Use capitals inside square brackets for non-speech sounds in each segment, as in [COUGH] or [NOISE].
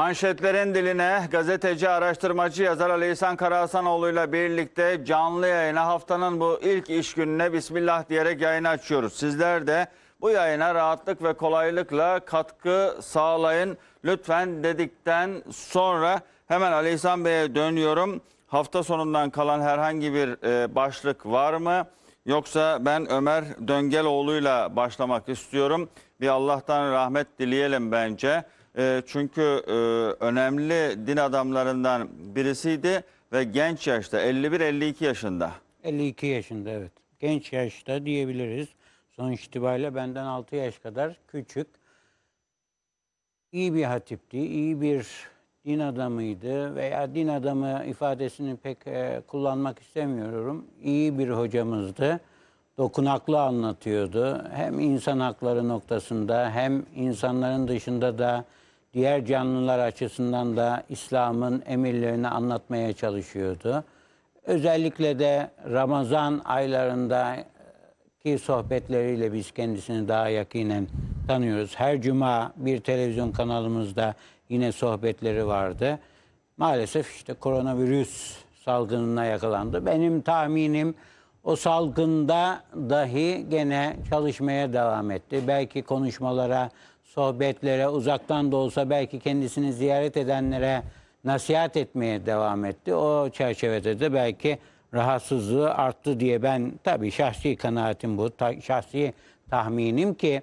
Manşetlerin diline gazeteci, araştırmacı, yazar Ali İhsan Karahasanoğlu ile birlikte canlı yayına haftanın bu ilk iş gününe Bismillah diyerek yayını açıyoruz. Sizler de bu yayına rahatlık ve kolaylıkla katkı sağlayın. Lütfen dedikten sonra hemen Ali İhsan Bey'e dönüyorum. Hafta sonundan kalan herhangi bir e, başlık var mı? Yoksa ben Ömer Döngeloğlu'yla başlamak istiyorum. Bir Allah'tan rahmet dileyelim bence. E, çünkü e, önemli din adamlarından birisiydi ve genç yaşta 51-52 yaşında. 52 yaşında evet. Genç yaşta diyebiliriz. Sonuç itibariyle benden 6 yaş kadar küçük. İyi bir hatipti, iyi bir din adamıydı veya din adamı ifadesini pek e, kullanmak istemiyorum. İyi bir hocamızdı. Dokunaklı anlatıyordu. Hem insan hakları noktasında hem insanların dışında da diğer canlılar açısından da İslam'ın emirlerini anlatmaya çalışıyordu. Özellikle de Ramazan aylarındaki sohbetleriyle biz kendisini daha yakinen tanıyoruz. Her cuma bir televizyon kanalımızda yine sohbetleri vardı. Maalesef işte koronavirüs salgınına yakalandı. Benim tahminim o salgında dahi gene çalışmaya devam etti. Belki konuşmalara sohbetlere, uzaktan da olsa belki kendisini ziyaret edenlere nasihat etmeye devam etti. O çerçevede de belki rahatsızlığı arttı diye ben tabii şahsi kanaatim bu, ta, şahsi tahminim ki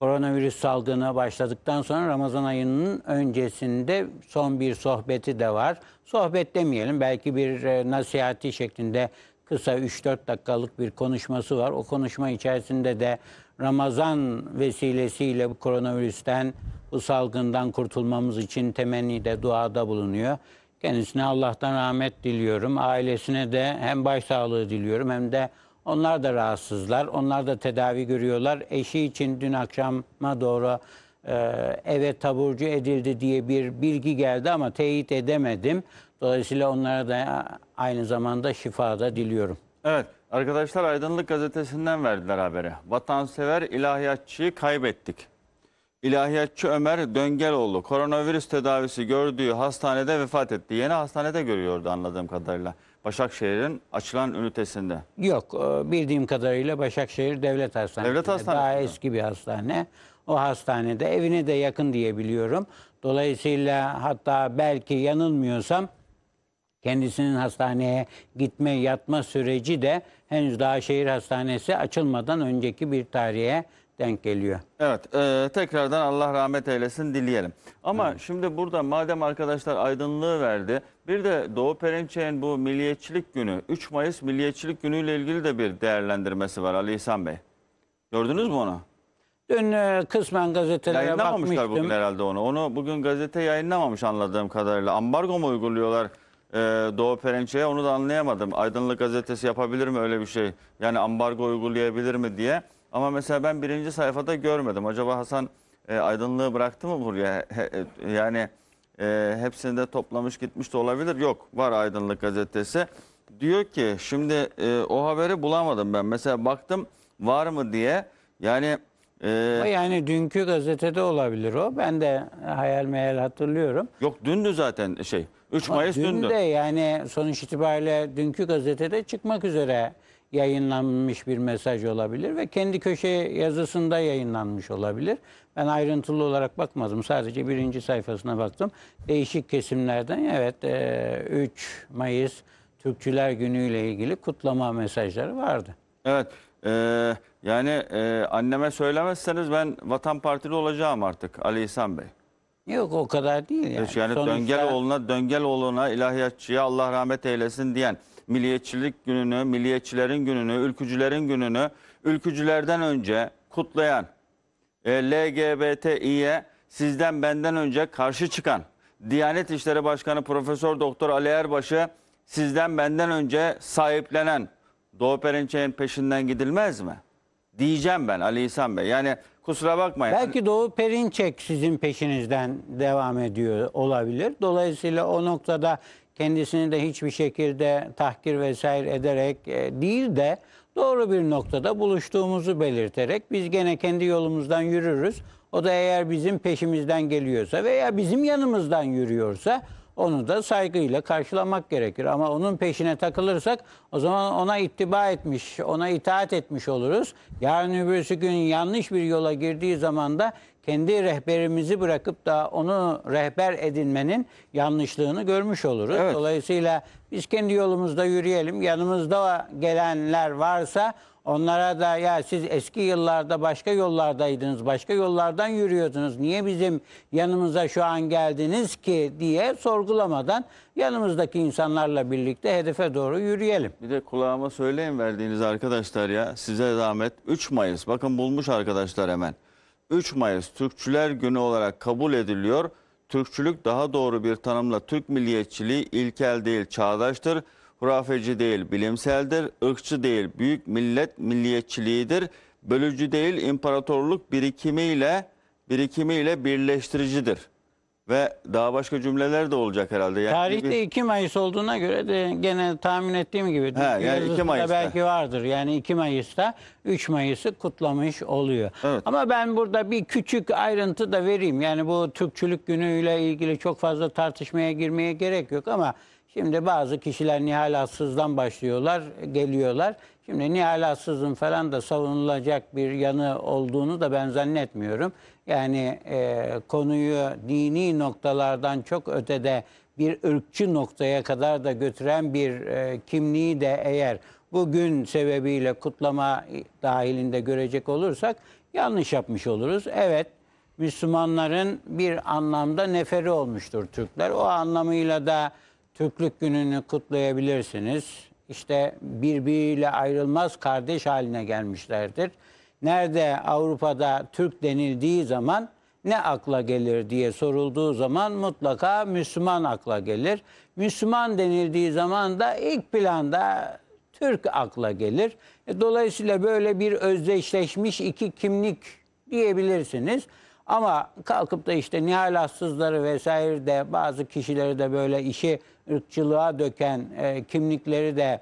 koronavirüs salgını başladıktan sonra Ramazan ayının öncesinde son bir sohbeti de var. Sohbet demeyelim belki bir e, nasihati şeklinde kısa 3-4 dakikalık bir konuşması var. O konuşma içerisinde de Ramazan vesilesiyle bu koronavirüsten, bu salgından kurtulmamız için temennide, duada bulunuyor. Kendisine Allah'tan rahmet diliyorum. Ailesine de hem başsağlığı diliyorum hem de onlar da rahatsızlar. Onlar da tedavi görüyorlar. Eşi için dün akşama doğru e, eve taburcu edildi diye bir bilgi geldi ama teyit edemedim. Dolayısıyla onlara da aynı zamanda şifa da diliyorum. Evet arkadaşlar Aydınlık Gazetesi'nden verdiler haberi. Vatansever ilahiyatçıyı kaybettik. İlahiyatçı Ömer Döngeloğlu koronavirüs tedavisi gördüğü hastanede vefat etti. Yeni hastanede görüyordu anladığım kadarıyla. Başakşehir'in açılan ünitesinde. Yok e, bildiğim kadarıyla Başakşehir Devlet Hastanesi. Devlet Hastanesi. Daha eski bir hastane. O hastanede evine de yakın diye biliyorum. Dolayısıyla hatta belki yanılmıyorsam Kendisinin hastaneye gitme yatma süreci de henüz daha şehir hastanesi açılmadan önceki bir tarihe denk geliyor. Evet e, tekrardan Allah rahmet eylesin dileyelim. Ama evet. şimdi burada madem arkadaşlar aydınlığı verdi bir de Doğu Perinçek'in bu milliyetçilik günü 3 Mayıs milliyetçilik günüyle ilgili de bir değerlendirmesi var Ali İhsan Bey. Gördünüz mü onu? Dün e, kısmen gazetelere Yayınlamamışlar bakmıştım. bugün herhalde onu. Onu bugün gazete yayınlamamış anladığım kadarıyla. Ambargo mu uyguluyorlar? Ee, Doğu Perinçek'e onu da anlayamadım. Aydınlık gazetesi yapabilir mi öyle bir şey? Yani ambargo uygulayabilir mi diye. Ama mesela ben birinci sayfada görmedim. Acaba Hasan e, aydınlığı bıraktı mı buraya? E, yani e, hepsini de toplamış gitmiş de olabilir. Yok var Aydınlık gazetesi. Diyor ki şimdi e, o haberi bulamadım ben. Mesela baktım var mı diye. Yani... Ee, yani dünkü gazetede olabilir o. Ben de hayal meyal hatırlıyorum. Yok dündü zaten şey. 3 Mayıs dün dündü. de yani sonuç itibariyle dünkü gazetede çıkmak üzere yayınlanmış bir mesaj olabilir ve kendi köşe yazısında yayınlanmış olabilir. Ben ayrıntılı olarak bakmadım. Sadece birinci sayfasına baktım. Değişik kesimlerden evet 3 e, Mayıs Türkçüler Günü ile ilgili kutlama mesajları vardı. Evet. E, yani e, anneme söylemezseniz ben Vatan Partili olacağım artık Ali İhsan Bey. Yok o kadar değil yani. Evet, yani Sonuçta... Döngeloğlu'na, Döngeloğlu'na, ilahiyatçıya Allah rahmet eylesin diyen milliyetçilik gününü, milliyetçilerin gününü, ülkücülerin gününü ülkücülerden önce kutlayan, e, LGBTİ'ye sizden benden önce karşı çıkan Diyanet İşleri Başkanı Profesör Doktor Ali Erbaş'ı sizden benden önce sahiplenen Doğu Perinçek'in peşinden gidilmez mi? Diyeceğim ben Ali İhsan Bey. Yani Kusura bakmayın. Belki Doğu Perinçek sizin peşinizden devam ediyor olabilir. Dolayısıyla o noktada kendisini de hiçbir şekilde tahkir vesaire ederek e, değil de doğru bir noktada buluştuğumuzu belirterek biz gene kendi yolumuzdan yürürüz. O da eğer bizim peşimizden geliyorsa veya bizim yanımızdan yürüyorsa onu da saygıyla karşılamak gerekir. Ama onun peşine takılırsak o zaman ona ittiba etmiş, ona itaat etmiş oluruz. Yarın öbürsü gün yanlış bir yola girdiği zaman da kendi rehberimizi bırakıp da onu rehber edinmenin yanlışlığını görmüş oluruz. Evet. Dolayısıyla biz kendi yolumuzda yürüyelim. Yanımızda gelenler varsa Onlara da ya siz eski yıllarda başka yollardaydınız, başka yollardan yürüyordunuz. Niye bizim yanımıza şu an geldiniz ki diye sorgulamadan yanımızdaki insanlarla birlikte hedefe doğru yürüyelim. Bir de kulağıma söyleyin verdiğiniz arkadaşlar ya size zahmet 3 Mayıs bakın bulmuş arkadaşlar hemen. 3 Mayıs Türkçüler Günü olarak kabul ediliyor. Türkçülük daha doğru bir tanımla Türk milliyetçiliği ilkel değil çağdaştır hurafeci değil bilimseldir, ırkçı değil büyük millet milliyetçiliğidir, bölücü değil imparatorluk birikimiyle birikimiyle birleştiricidir. Ve daha başka cümleler de olacak herhalde. Yani Tarihte 2 Mayıs olduğuna göre de gene tahmin ettiğim gibi. He, yani 2 Mayıs'ta. Belki vardır yani 2 Mayıs'ta 3 Mayıs'ı kutlamış oluyor. Evet. Ama ben burada bir küçük ayrıntı da vereyim. Yani bu Türkçülük günüyle ilgili çok fazla tartışmaya girmeye gerek yok ama Şimdi bazı kişiler Nihal Atsız'dan başlıyorlar, geliyorlar. Şimdi Nihal Atsız'ın falan da savunulacak bir yanı olduğunu da ben zannetmiyorum. Yani e, konuyu dini noktalardan çok ötede bir ırkçı noktaya kadar da götüren bir e, kimliği de eğer bugün sebebiyle kutlama dahilinde görecek olursak yanlış yapmış oluruz. Evet Müslümanların bir anlamda neferi olmuştur Türkler. O anlamıyla da Türklük gününü kutlayabilirsiniz. İşte birbiriyle ayrılmaz kardeş haline gelmişlerdir. Nerede Avrupa'da Türk denildiği zaman ne akla gelir diye sorulduğu zaman mutlaka Müslüman akla gelir. Müslüman denildiği zaman da ilk planda Türk akla gelir. E, dolayısıyla böyle bir özdeşleşmiş iki kimlik diyebilirsiniz. Ama kalkıp da işte Nihal vesaire de bazı kişileri de böyle işi ırkçılığa döken e, kimlikleri de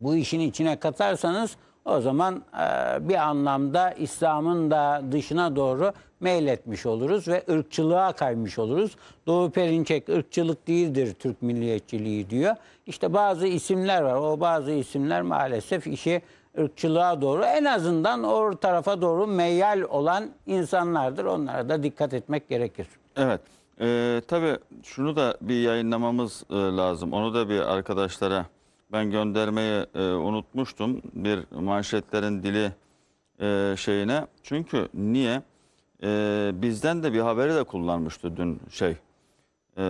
bu işin içine katarsanız o zaman e, bir anlamda İslam'ın da dışına doğru meyletmiş oluruz ve ırkçılığa kaymış oluruz. Doğu Perinçek ırkçılık değildir Türk milliyetçiliği diyor. İşte bazı isimler var. O bazı isimler maalesef işi ırkçılığa doğru en azından o tarafa doğru meyal olan insanlardır. Onlara da dikkat etmek gerekir. Evet. Ee, tabii şunu da bir yayınlamamız e, lazım. Onu da bir arkadaşlara ben göndermeyi e, unutmuştum. Bir manşetlerin dili e, şeyine. Çünkü niye? E, bizden de bir haberi de kullanmıştı dün şey. E,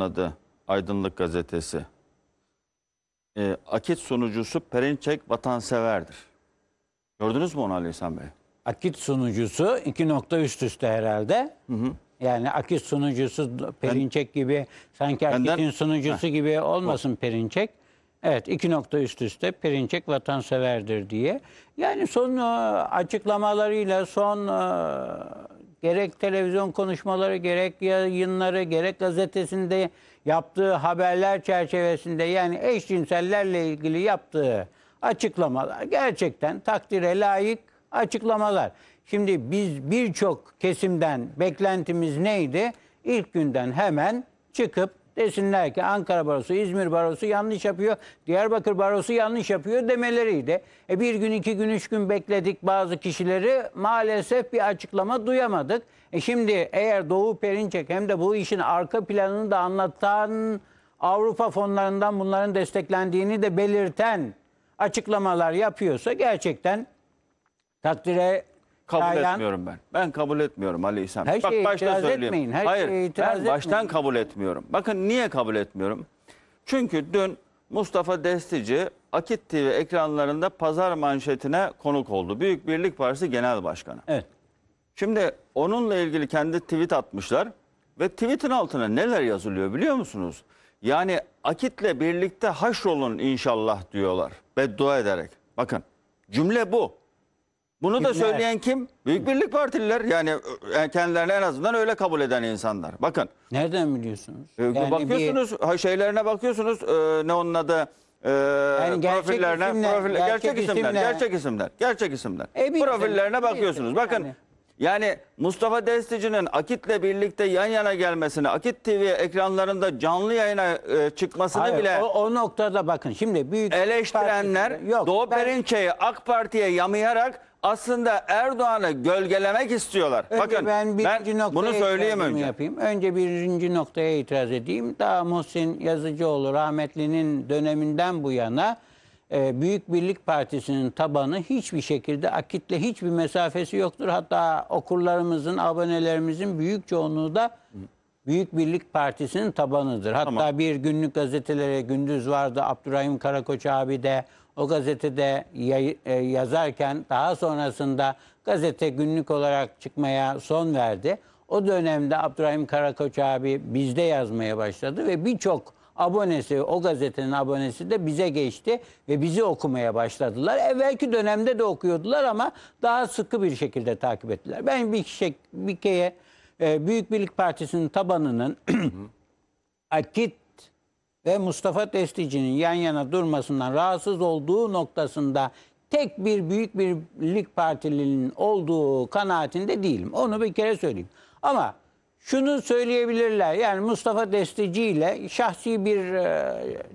adı Aydınlık Gazetesi e, akit sunucusu Perinçek vatanseverdir. Gördünüz mü onu Ali İhsan Bey? Akit sunucusu iki nokta üst üste herhalde. Hı hı. Yani akit sunucusu Perinçek ben, gibi sanki akitin benden, sunucusu heh, gibi olmasın bu. Perinçek. Evet iki nokta üst üste Perinçek vatanseverdir diye. Yani son e, açıklamalarıyla son e, gerek televizyon konuşmaları gerek yayınları gerek gazetesinde yaptığı haberler çerçevesinde yani eşcinsellerle ilgili yaptığı açıklamalar gerçekten takdire layık açıklamalar. Şimdi biz birçok kesimden beklentimiz neydi? İlk günden hemen çıkıp Desinler ki Ankara Barosu, İzmir Barosu yanlış yapıyor, Diyarbakır Barosu yanlış yapıyor demeleriydi. E bir gün, iki gün, üç gün bekledik bazı kişileri maalesef bir açıklama duyamadık. E şimdi eğer Doğu Perinçek hem de bu işin arka planını da anlatan Avrupa fonlarından bunların desteklendiğini de belirten açıklamalar yapıyorsa gerçekten takdire kabul Dayan. etmiyorum ben. Ben kabul etmiyorum Ali İhsan. Her Bak şeye baştan söyleyeyim. etmeyin, her Hayır. ben baştan etmeyin. kabul etmiyorum. Bakın niye kabul etmiyorum? Çünkü dün Mustafa Destici Akit TV ekranlarında pazar manşetine konuk oldu. Büyük Birlik Partisi Genel Başkanı. Evet. Şimdi onunla ilgili kendi tweet atmışlar ve tweetin altına neler yazılıyor biliyor musunuz? Yani Akit'le birlikte haşrolun inşallah diyorlar beddua ederek. Bakın cümle bu. Bunu da söyleyen kim? Büyük Birlik Partililer. Yani e, e, kendilerini en azından öyle kabul eden insanlar. Bakın. Nereden biliyorsunuz? E, yani bakıyorsunuz bir... şeylerine bakıyorsunuz. E, ne onun adı? e, yani gerçek profillerine isimler, profil, gerçek, gerçek isimler, isimler gerçek isimler gerçek isimler e, profillerine isim, bakıyorsunuz bakın yani. yani Mustafa Destici'nin Akit'le birlikte yan yana gelmesini Akit TV ekranlarında canlı yayına e, çıkmasını Hayır, bile o, o noktada bakın şimdi büyük eleştirenler yok, Doğu ben... Perinçe'yi AK Parti'ye yamayarak aslında Erdoğan'ı gölgelemek istiyorlar. Önce Bakın ben, birinci ben bunu söyleyeyim önce. Yapayım. Önce birinci noktaya itiraz edeyim. Daha Muhsin Yazıcıoğlu rahmetlinin döneminden bu yana e, Büyük Birlik Partisi'nin tabanı hiçbir şekilde akitle hiçbir mesafesi yoktur. Hatta okurlarımızın, abonelerimizin büyük çoğunluğu da Büyük Birlik Partisi'nin tabanıdır. Hatta tamam. bir günlük gazetelere gündüz vardı Abdurrahim Karakoç abi de o gazetede e, yazarken daha sonrasında gazete günlük olarak çıkmaya son verdi. O dönemde Abdurrahim Karakoç abi bizde yazmaya başladı ve birçok abonesi, o gazetenin abonesi de bize geçti ve bizi okumaya başladılar. Evvelki dönemde de okuyordular ama daha sıkı bir şekilde takip ettiler. Ben bir, şey, bir kere e, Büyük Birlik Partisi'nin tabanının [CLEARS THROAT] akit ve Mustafa Destici'nin yan yana durmasından rahatsız olduğu noktasında tek bir büyük birlik partilinin olduğu kanaatinde değilim. Onu bir kere söyleyeyim. Ama şunu söyleyebilirler. Yani Mustafa Destici ile şahsi bir e,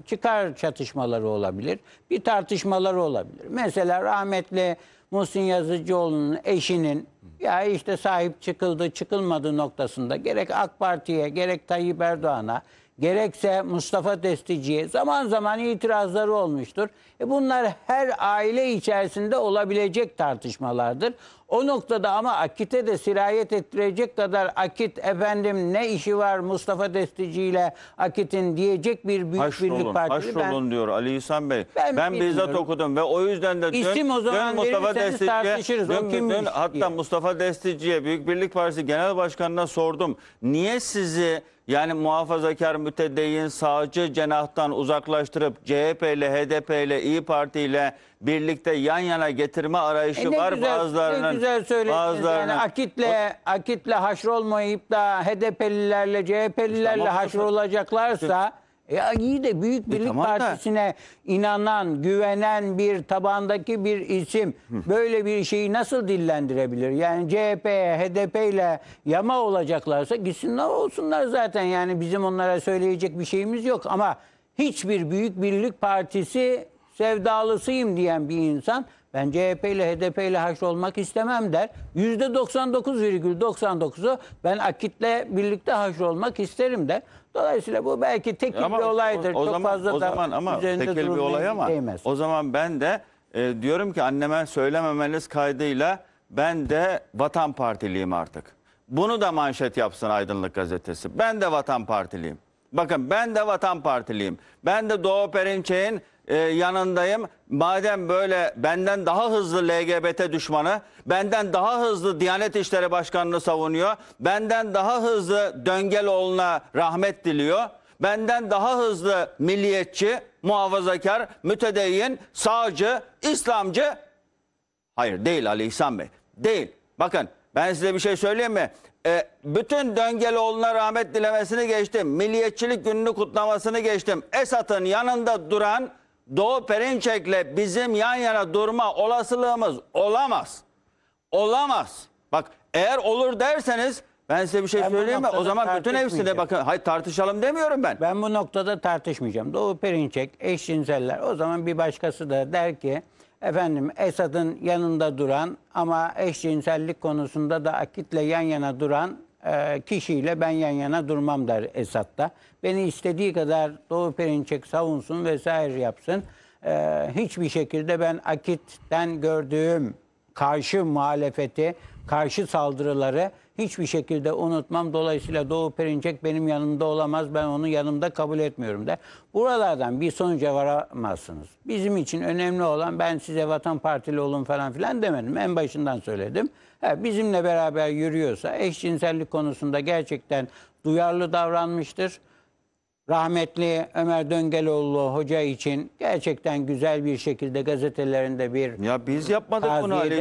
çıkar çatışmaları olabilir. Bir tartışmaları olabilir. Mesela rahmetli Muhsin Yazıcıoğlu'nun eşinin ya işte sahip çıkıldı çıkılmadı noktasında gerek AK Parti'ye gerek Tayyip Erdoğan'a gerekse Mustafa Desticiye zaman zaman itirazları olmuştur. E bunlar her aile içerisinde olabilecek tartışmalardır. O noktada ama Akit'e de sirayet ettirecek kadar Akit efendim ne işi var Mustafa Destici ile Akit'in diyecek bir büyük haşrolun, birlik partisi. Haşrolun ben, diyor Ali İhsan Bey. Ben, ben bizzat okudum ve o yüzden de dün, o zaman dün Mustafa Destici'ye dün, dün, hatta Mustafa Destici'ye Büyük Birlik Partisi Genel Başkanı'na sordum. Niye sizi yani muhafazakar mütedeyyin sağcı cenahtan uzaklaştırıp CHP ile HDP ile İyi Parti ile birlikte yan yana getirme arayışı e var güzel, bazılarının. Ne güzel söylediniz. Yani akitle, akitle haşrolmayıp da HDP'lilerle CHP'lilerle işte haşr olacaklarsa ya iyi de Büyük e, Birlik e, tamam Partisi'ne inanan, güvenen bir tabandaki bir isim böyle bir şeyi nasıl dillendirebilir? Yani CHP, HDP ile yama olacaklarsa gitsinler olsunlar zaten. Yani bizim onlara söyleyecek bir şeyimiz yok ama hiçbir Büyük Birlik Partisi sevdalısıyım diyen bir insan ben CHP ile HDP ile haş olmak istemem der. %99,99'u ben Akit'le birlikte haş olmak isterim der. Dolayısıyla bu belki tekil ama bir olaydır. O, o Çok zaman, fazla o zaman ama tekil bir olay ama değmez. o zaman ben de e, diyorum ki anneme söylememeniz kaydıyla ben de Vatan Partiliyim artık. Bunu da manşet yapsın Aydınlık Gazetesi. Ben de Vatan Partiliyim. Bakın ben de Vatan Partiliyim. Ben de Doğu Perinçek'in e, yanındayım. Madem böyle benden daha hızlı LGBT düşmanı, benden daha hızlı Diyanet İşleri Başkanı'nı savunuyor, benden daha hızlı Döngeloğlu'na rahmet diliyor, benden daha hızlı milliyetçi, muhafazakar, mütedeyyin, sağcı, İslamcı. Hayır değil Ali İhsan Bey, değil. Bakın ben size bir şey söyleyeyim mi? E, bütün Döngeloğlu'na rahmet dilemesini geçtim. Milliyetçilik gününü kutlamasını geçtim. Esat'ın yanında duran Doğu Perinçek'le bizim yan yana durma olasılığımız olamaz. Olamaz. Bak eğer olur derseniz ben size bir şey Ben söyleyeyim mi? O zaman bütün hepsine tartışmayacağım. bakın. Hayır tartışalım demiyorum ben. Ben bu noktada tartışmayacağım. Doğu Perinçek, eşcinseller. O zaman bir başkası da der ki efendim Esad'ın yanında duran ama eşcinsellik konusunda da Akit'le yan yana duran ee, kişiyle ben yan yana durmam der Esat'ta Beni istediği kadar Doğu Perinçek savunsun vesaire yapsın. Ee, hiçbir şekilde ben Akit'ten gördüğüm karşı muhalefeti, karşı saldırıları hiçbir şekilde unutmam. Dolayısıyla Doğu Perinçek benim yanımda olamaz. Ben onu yanımda kabul etmiyorum de. Buralardan bir sonuca varamazsınız. Bizim için önemli olan ben size Vatan Partili olun falan filan demedim. En başından söyledim. Ha, bizimle beraber yürüyorsa eşcinsellik konusunda gerçekten duyarlı davranmıştır. Rahmetli Ömer Döngeloğlu hoca için gerçekten güzel bir şekilde gazetelerinde bir Ya biz yapmadık bunu Ali Bey.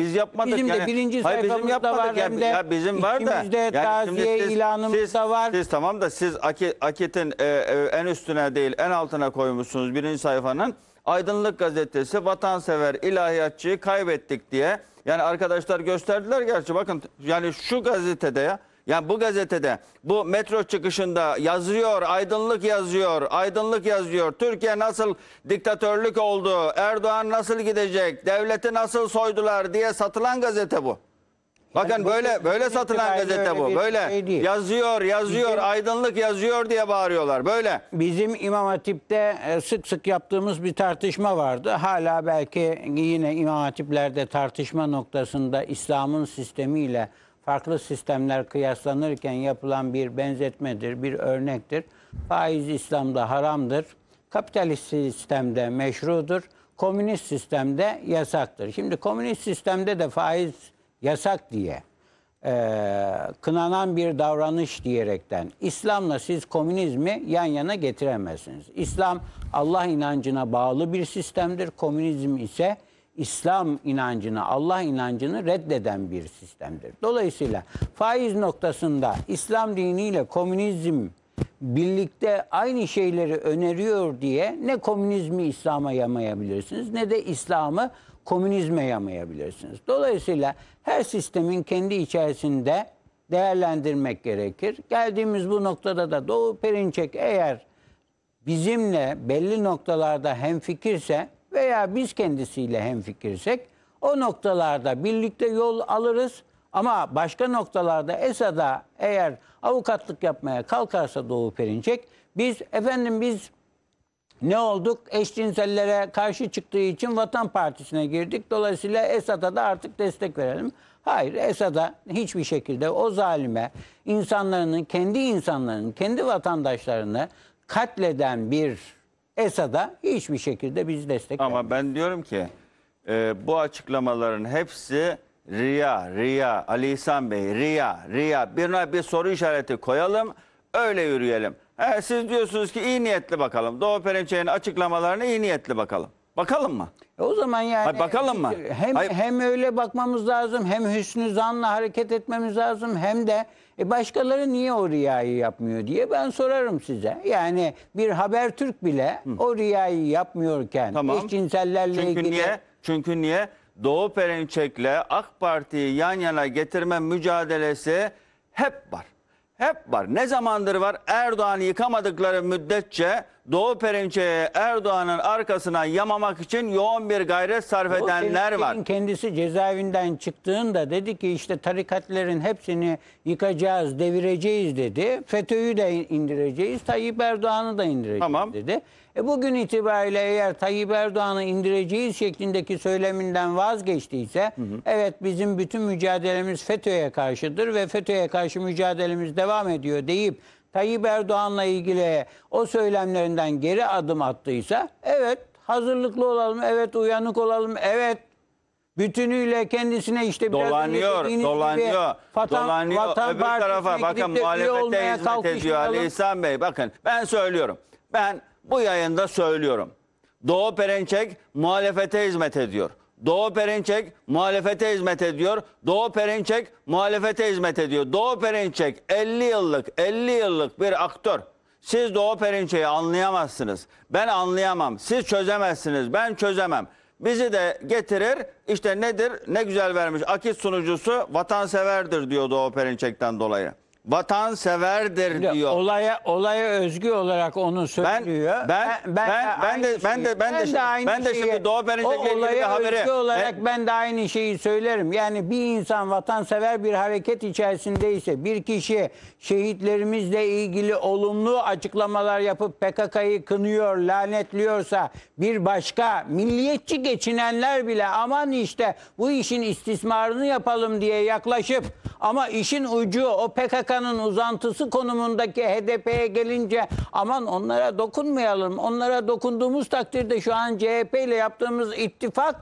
Biz yapmadık. Bizim de birinci sayfamızda yapmadık var ya. de ya bizim var da. içimizde şimdi taziye ilanımızda siz, var. Siz tamam da siz Aki- Akit'in e, e, en üstüne değil en altına koymuşsunuz birinci sayfanın. Aydınlık gazetesi vatansever ilahiyatçıyı kaybettik diye yani arkadaşlar gösterdiler gerçi bakın yani şu gazetede ya yani bu gazetede bu metro çıkışında yazıyor, aydınlık yazıyor, aydınlık yazıyor. Türkiye nasıl diktatörlük oldu, Erdoğan nasıl gidecek, devleti nasıl soydular diye satılan gazete bu. Bakın hani böyle böyle satılan gazete bu. Böyle şey yazıyor, yazıyor, bizim, aydınlık yazıyor diye bağırıyorlar. Böyle. Bizim İmam Hatip'te e, sık sık yaptığımız bir tartışma vardı. Hala belki yine İmam Hatip'lerde tartışma noktasında İslam'ın sistemiyle farklı sistemler kıyaslanırken yapılan bir benzetmedir, bir örnektir. Faiz İslam'da haramdır. Kapitalist sistemde meşrudur. Komünist sistemde yasaktır. Şimdi komünist sistemde de faiz yasak diye e, kınanan bir davranış diyerekten İslam'la siz komünizmi yan yana getiremezsiniz. İslam Allah inancına bağlı bir sistemdir. Komünizm ise İslam inancını, Allah inancını reddeden bir sistemdir. Dolayısıyla faiz noktasında İslam diniyle komünizm birlikte aynı şeyleri öneriyor diye ne komünizmi İslam'a yamayabilirsiniz ne de İslam'ı komünizme yamayabilirsiniz. Dolayısıyla her sistemin kendi içerisinde değerlendirmek gerekir. Geldiğimiz bu noktada da Doğu Perinçek eğer bizimle belli noktalarda hemfikirse veya biz kendisiyle hemfikirsek o noktalarda birlikte yol alırız. Ama başka noktalarda ESA'da eğer avukatlık yapmaya kalkarsa Doğu Perinçek biz efendim biz ne olduk? Eşcinsellere karşı çıktığı için Vatan Partisi'ne girdik. Dolayısıyla Esad'a da artık destek verelim. Hayır Esad'a hiçbir şekilde o zalime insanların, kendi insanların, kendi vatandaşlarını katleden bir Esad'a hiçbir şekilde biz destek Ama vermeyiz. ben diyorum ki e, bu açıklamaların hepsi Riya, Riya, Ali İhsan Bey, Riya, Riya. Birine bir soru işareti koyalım, öyle yürüyelim. He, siz diyorsunuz ki iyi niyetli bakalım. Doğu Perinçek'in açıklamalarını iyi niyetli bakalım. Bakalım mı? E o zaman yani Hayır, bakalım mı? Hem Hayır. hem öyle bakmamız lazım, hem hüsnü zanla hareket etmemiz lazım, hem de e başkaları niye o riyayı yapmıyor diye ben sorarım size. Yani bir Habertürk bile Hı. o riyayı yapmıyorken tamam. eşcinsellerle Çünkü ilgili niye? Çünkü niye? Doğu Perinçek'le AK Parti'yi yan yana getirme mücadelesi hep var. Hep var. Ne zamandır var? Erdoğan'ı yıkamadıkları müddetçe Doğu Perinçe'ye Erdoğan'ın arkasına yamamak için yoğun bir gayret sarf Doğu edenler var. kendisi cezaevinden çıktığında dedi ki işte tarikatların hepsini yıkacağız, devireceğiz dedi. FETÖ'yü de indireceğiz, Tayyip Erdoğan'ı da indireceğiz Tamam. dedi. E bugün itibariyle eğer Tayyip Erdoğan'ı indireceğiz şeklindeki söyleminden vazgeçtiyse hı hı. evet bizim bütün mücadelemiz FETÖ'ye karşıdır ve FETÖ'ye karşı mücadelemiz devam ediyor deyip Tayyip Erdoğan'la ilgili o söylemlerinden geri adım attıysa evet hazırlıklı olalım, evet uyanık olalım, evet bütünüyle kendisine işte biraz dolanıyor, dolanıyor, vatan, dolanıyor. Vatan Öbür tarafa bakın muhalefete hizmet ediyor Ali İhsan Bey. Bakın ben söylüyorum. Ben bu yayında söylüyorum. Doğu Perinçek muhalefete hizmet ediyor. Doğu Perinçek muhalefete hizmet ediyor. Doğu Perinçek muhalefete hizmet ediyor. Doğu Perinçek 50 yıllık 50 yıllık bir aktör. Siz Doğu Perinçek'i anlayamazsınız. Ben anlayamam. Siz çözemezsiniz. Ben çözemem. Bizi de getirir İşte nedir ne güzel vermiş akit sunucusu vatanseverdir diyor Doğu Perinçek'ten dolayı vatanseverdir Şimdi diyor. Olaya olaya özgü olarak onu söylüyor. Ben ben ben ben, de ben de ben de ben de, aynı şeyi, şimdi Doğu Perinçek'le bir haberi. Özgü olarak ben, ben de aynı şeyi söylerim. Yani bir insan vatansever bir hareket içerisindeyse bir kişi şehitlerimizle ilgili olumlu açıklamalar yapıp PKK'yı kınıyor, lanetliyorsa bir başka milliyetçi geçinenler bile aman işte bu işin istismarını yapalım diye yaklaşıp ama işin ucu o PKK PKK'nın uzantısı konumundaki HDP'ye gelince aman onlara dokunmayalım. Onlara dokunduğumuz takdirde şu an CHP ile yaptığımız ittifak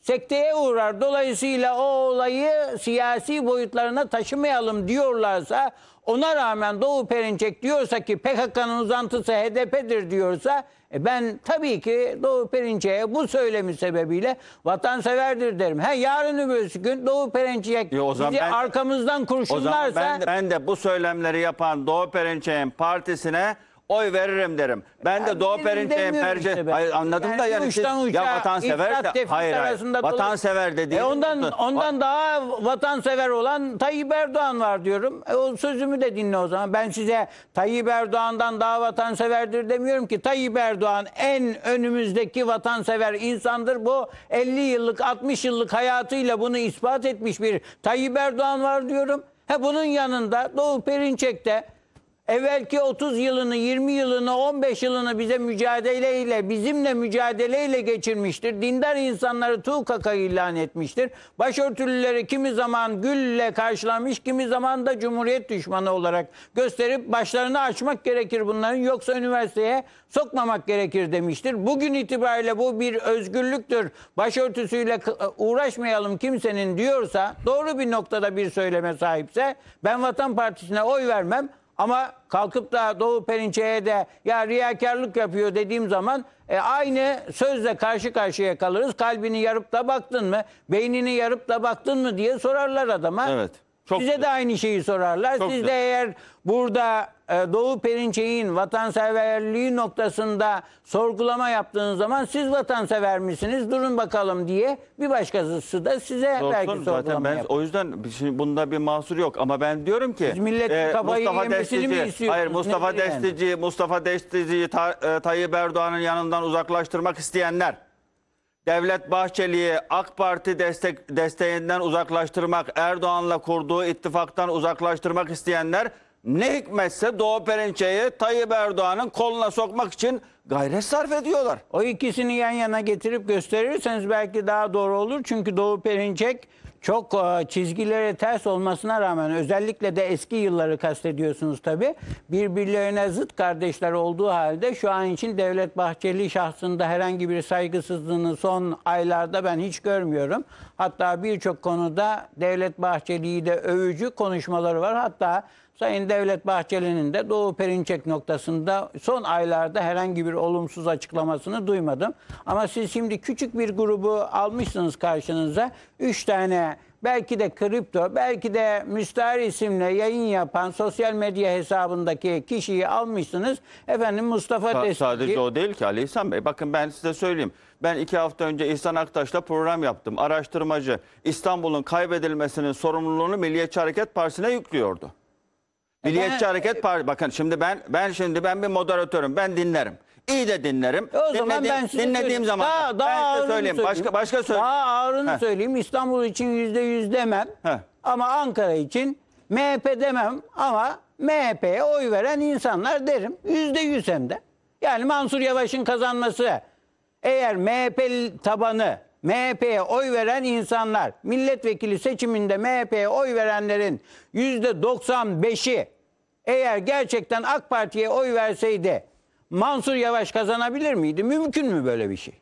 sekteye uğrar. Dolayısıyla o olayı siyasi boyutlarına taşımayalım diyorlarsa ona rağmen Doğu Perinçek diyorsa ki PKK'nın uzantısı HDP'dir diyorsa e ben tabii ki Doğu Perinçek'e bu söylemi sebebiyle vatanseverdir derim. He yarın öbürsü gün Doğu Perinçek Yo, o zaman bizi ben, arkamızdan kurşunlarsa... O zaman ben, ben de bu söylemleri yapan Doğu Perinçek'in partisine oy veririm derim. Ben de Doğu Perinçek'in perce... Hayır anladım Yani da yani siz, uçtan ya vatansever de... Hayır hayır. arasında Vatansever de değil. E ondan Va- ondan daha vatansever olan Tayyip Erdoğan var diyorum. E o sözümü de dinle o zaman. Ben size Tayyip Erdoğan'dan daha vatanseverdir demiyorum ki. Tayyip Erdoğan en önümüzdeki vatansever insandır. Bu 50 yıllık 60 yıllık hayatıyla bunu ispat etmiş bir Tayyip Erdoğan var diyorum. He bunun yanında Doğu Perinçek de evvelki 30 yılını, 20 yılını, 15 yılını bize mücadeleyle, bizimle mücadeleyle geçirmiştir. Dindar insanları tuğkaka ilan etmiştir. Başörtülüleri kimi zaman gülle karşılamış, kimi zaman da cumhuriyet düşmanı olarak gösterip başlarını açmak gerekir bunların. Yoksa üniversiteye sokmamak gerekir demiştir. Bugün itibariyle bu bir özgürlüktür. Başörtüsüyle uğraşmayalım kimsenin diyorsa, doğru bir noktada bir söyleme sahipse ben Vatan Partisi'ne oy vermem. Ama kalkıp da Doğu Perinçe'ye de ya riyakarlık yapıyor dediğim zaman e, aynı sözle karşı karşıya kalırız. Kalbini yarıp da baktın mı? Beynini yarıp da baktın mı diye sorarlar adama. Evet. Çok Size güzel. de aynı şeyi sorarlar. Çok Siz de eğer burada e, Doğu Perinçek'in vatanseverliği noktasında sorgulama yaptığınız zaman siz vatansever misiniz? Durun bakalım diye bir başkası da size Dostum, belki sorgulama zaten ben o yüzden şimdi bunda bir mahsur yok ama ben diyorum ki Siz milletin e, kafayı yemesini mi istiyorsunuz? Hayır Mustafa Nedir yani? Destici, Mustafa Destici e, Tayyip Erdoğan'ın yanından uzaklaştırmak isteyenler Devlet Bahçeli'yi AK Parti destek, desteğinden uzaklaştırmak, Erdoğan'la kurduğu ittifaktan uzaklaştırmak isteyenler ne hikmetse Doğu Perinçe'yi Tayyip Erdoğan'ın koluna sokmak için gayret sarf ediyorlar. O ikisini yan yana getirip gösterirseniz belki daha doğru olur. Çünkü Doğu Perinçek çok e, çizgilere ters olmasına rağmen özellikle de eski yılları kastediyorsunuz tabi, Birbirlerine zıt kardeşler olduğu halde şu an için Devlet Bahçeli şahsında herhangi bir saygısızlığını son aylarda ben hiç görmüyorum. Hatta birçok konuda Devlet Bahçeli'yi de övücü konuşmaları var. Hatta Sayın Devlet Bahçeli'nin de Doğu Perinçek noktasında son aylarda herhangi bir olumsuz açıklamasını duymadım. Ama siz şimdi küçük bir grubu almışsınız karşınıza. Üç tane belki de kripto, belki de müstahar isimle yayın yapan sosyal medya hesabındaki kişiyi almışsınız. Efendim Mustafa Sa- Destekçi. Sadece o değil ki Ali İhsan Bey. Bakın ben size söyleyeyim. Ben iki hafta önce İhsan Aktaş'la program yaptım. Araştırmacı İstanbul'un kaybedilmesinin sorumluluğunu Milliyetçi Hareket Partisi'ne yüklüyordu. Milliyetçi ben, Hareket e, Partisi. Bakın şimdi ben ben şimdi ben bir moderatörüm. Ben dinlerim. İyi de dinlerim. E o zaman dinlediğim, ben dinlediğim zaman daha, daha ben ağırını söyleyeyim. Başka başka söyleyeyim. Daha ağırını Heh. söyleyeyim. İstanbul için yüzde yüz demem. Heh. Ama Ankara için MHP demem ama MHP'ye oy veren insanlar derim. Yüzde yüz hem de. Yani Mansur Yavaş'ın kazanması eğer MHP tabanı MHP'ye oy veren insanlar milletvekili seçiminde MHP'ye oy verenlerin yüzde doksan beşi eğer gerçekten AK Parti'ye oy verseydi Mansur Yavaş kazanabilir miydi? Mümkün mü böyle bir şey?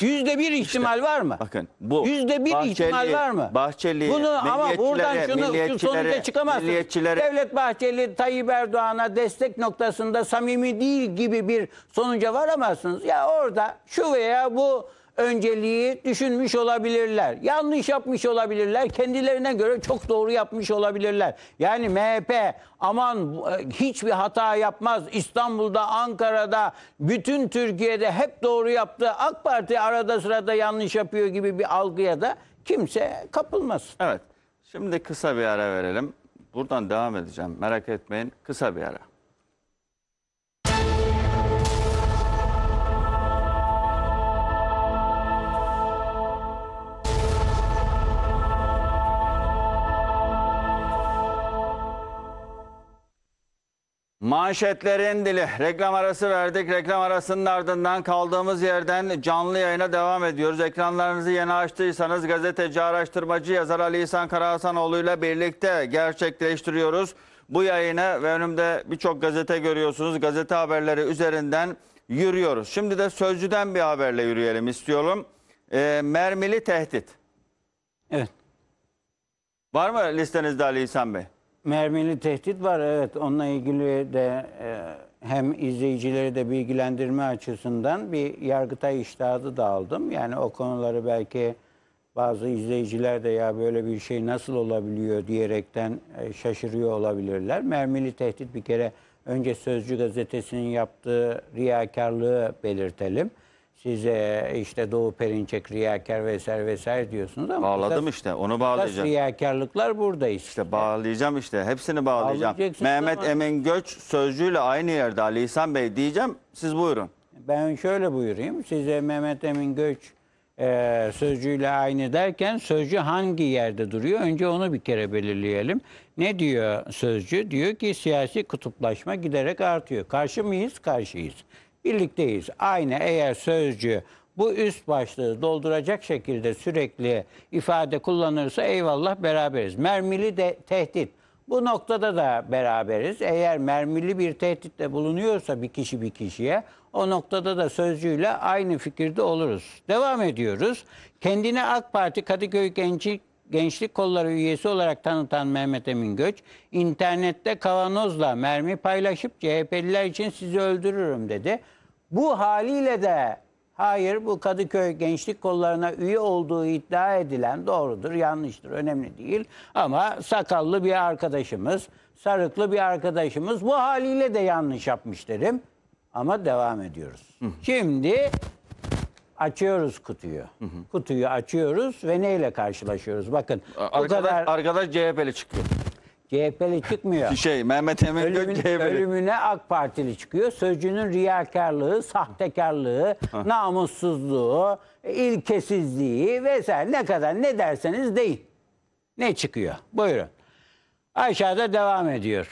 Yüzde bir ihtimal işte, var mı? Bakın bu yüzde bir ihtimal var mı? Bahçeli, Bunu ama buradan şunu şu sonuca çıkamazsın. Devlet Bahçeli Tayyip Erdoğan'a destek noktasında samimi değil gibi bir sonuca varamazsınız. Ya orada şu veya bu önceliği düşünmüş olabilirler. Yanlış yapmış olabilirler. Kendilerine göre çok doğru yapmış olabilirler. Yani MHP aman e, hiçbir hata yapmaz. İstanbul'da, Ankara'da, bütün Türkiye'de hep doğru yaptı. AK Parti arada sırada yanlış yapıyor gibi bir algıya da kimse kapılmaz. Evet. Şimdi kısa bir ara verelim. Buradan devam edeceğim. Merak etmeyin. Kısa bir ara. Manşetlerin dili. Reklam arası verdik. Reklam arasının ardından kaldığımız yerden canlı yayına devam ediyoruz. Ekranlarınızı yeni açtıysanız gazeteci, araştırmacı, yazar Ali İhsan Karahasanoğlu ile birlikte gerçekleştiriyoruz. Bu yayını ve önümde birçok gazete görüyorsunuz. Gazete haberleri üzerinden yürüyoruz. Şimdi de Sözcü'den bir haberle yürüyelim istiyorum. E, mermili tehdit. Evet. Var mı listenizde Ali İhsan Bey? Mermili tehdit var evet onunla ilgili de e, hem izleyicileri de bilgilendirme açısından bir yargıtay iştahı da aldım. Yani o konuları belki bazı izleyiciler de ya böyle bir şey nasıl olabiliyor diyerekten e, şaşırıyor olabilirler. Mermili tehdit bir kere önce Sözcü gazetesinin yaptığı riyakarlığı belirtelim size işte Doğu Perinçek riyakar vesaire vesaire diyorsunuz ama Bağladım esas, işte onu bağlayacağım. riyakarlıklar burada işte. İşte bağlayacağım işte hepsini bağlayacağım. Mehmet ama. Emin Göç sözcüğüyle aynı yerde Ali İhsan Bey diyeceğim siz buyurun. Ben şöyle buyurayım size Mehmet Emin Göç e, sözcüğüyle aynı derken sözcü hangi yerde duruyor? Önce onu bir kere belirleyelim. Ne diyor sözcü? Diyor ki siyasi kutuplaşma giderek artıyor. Karşı mıyız? Karşıyız birlikteyiz. Aynı eğer sözcü bu üst başlığı dolduracak şekilde sürekli ifade kullanırsa eyvallah beraberiz. Mermili de tehdit. Bu noktada da beraberiz. Eğer mermili bir tehditte bulunuyorsa bir kişi bir kişiye o noktada da sözcüyle aynı fikirde oluruz. Devam ediyoruz. Kendine AK Parti Kadıköy Gençlik Gençlik Kolları üyesi olarak tanıtan Mehmet Emin Göç, internette kavanozla mermi paylaşıp CHP'liler için sizi öldürürüm dedi. Bu haliyle de hayır bu Kadıköy Gençlik Kolları'na üye olduğu iddia edilen doğrudur, yanlıştır, önemli değil. Ama sakallı bir arkadaşımız, sarıklı bir arkadaşımız bu haliyle de yanlış yapmış derim. Ama devam ediyoruz. Hı. Şimdi Açıyoruz kutuyu. Hı hı. Kutuyu açıyoruz ve neyle karşılaşıyoruz? Bakın arkadaş, o kadar... Arkadaş CHP'li çıkıyor. CHP'li çıkmıyor. [LAUGHS] şey Mehmet Emin Ölümün, CHP'li. Ölümüne AK Partili çıkıyor. Sözcünün riyakarlığı, sahtekarlığı, ha. namussuzluğu, e, ilkesizliği vesaire ne kadar ne derseniz deyin. Ne çıkıyor? Buyurun. Aşağıda devam ediyor.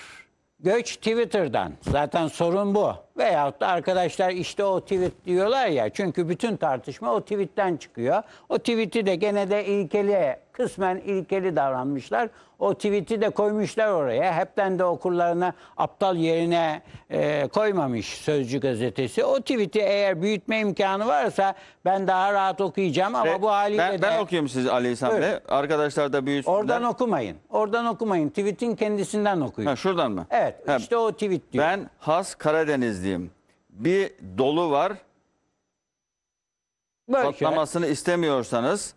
Göç Twitter'dan. Zaten sorun bu. Veyahut da arkadaşlar işte o tweet diyorlar ya. Çünkü bütün tartışma o tweetten çıkıyor. O tweeti de gene de ilkeli, kısmen ilkeli davranmışlar. O tweeti de koymuşlar oraya. Hepten de okurlarına aptal yerine e, koymamış Sözcü gazetesi. O tweeti eğer büyütme imkanı varsa ben daha rahat okuyacağım ama Ve bu haliyle ben, de... Ben okuyayım siz Ali İhsan Bey. Arkadaşlar da büyütsünler. Oradan okumayın. Oradan okumayın. Tweetin kendisinden okuyun. Ha, şuradan mı? Evet. Ha, işte o tweet diyor. Ben Has Karadeniz dediğim. Bir dolu var. Böyle şey. Patlamasını istemiyorsanız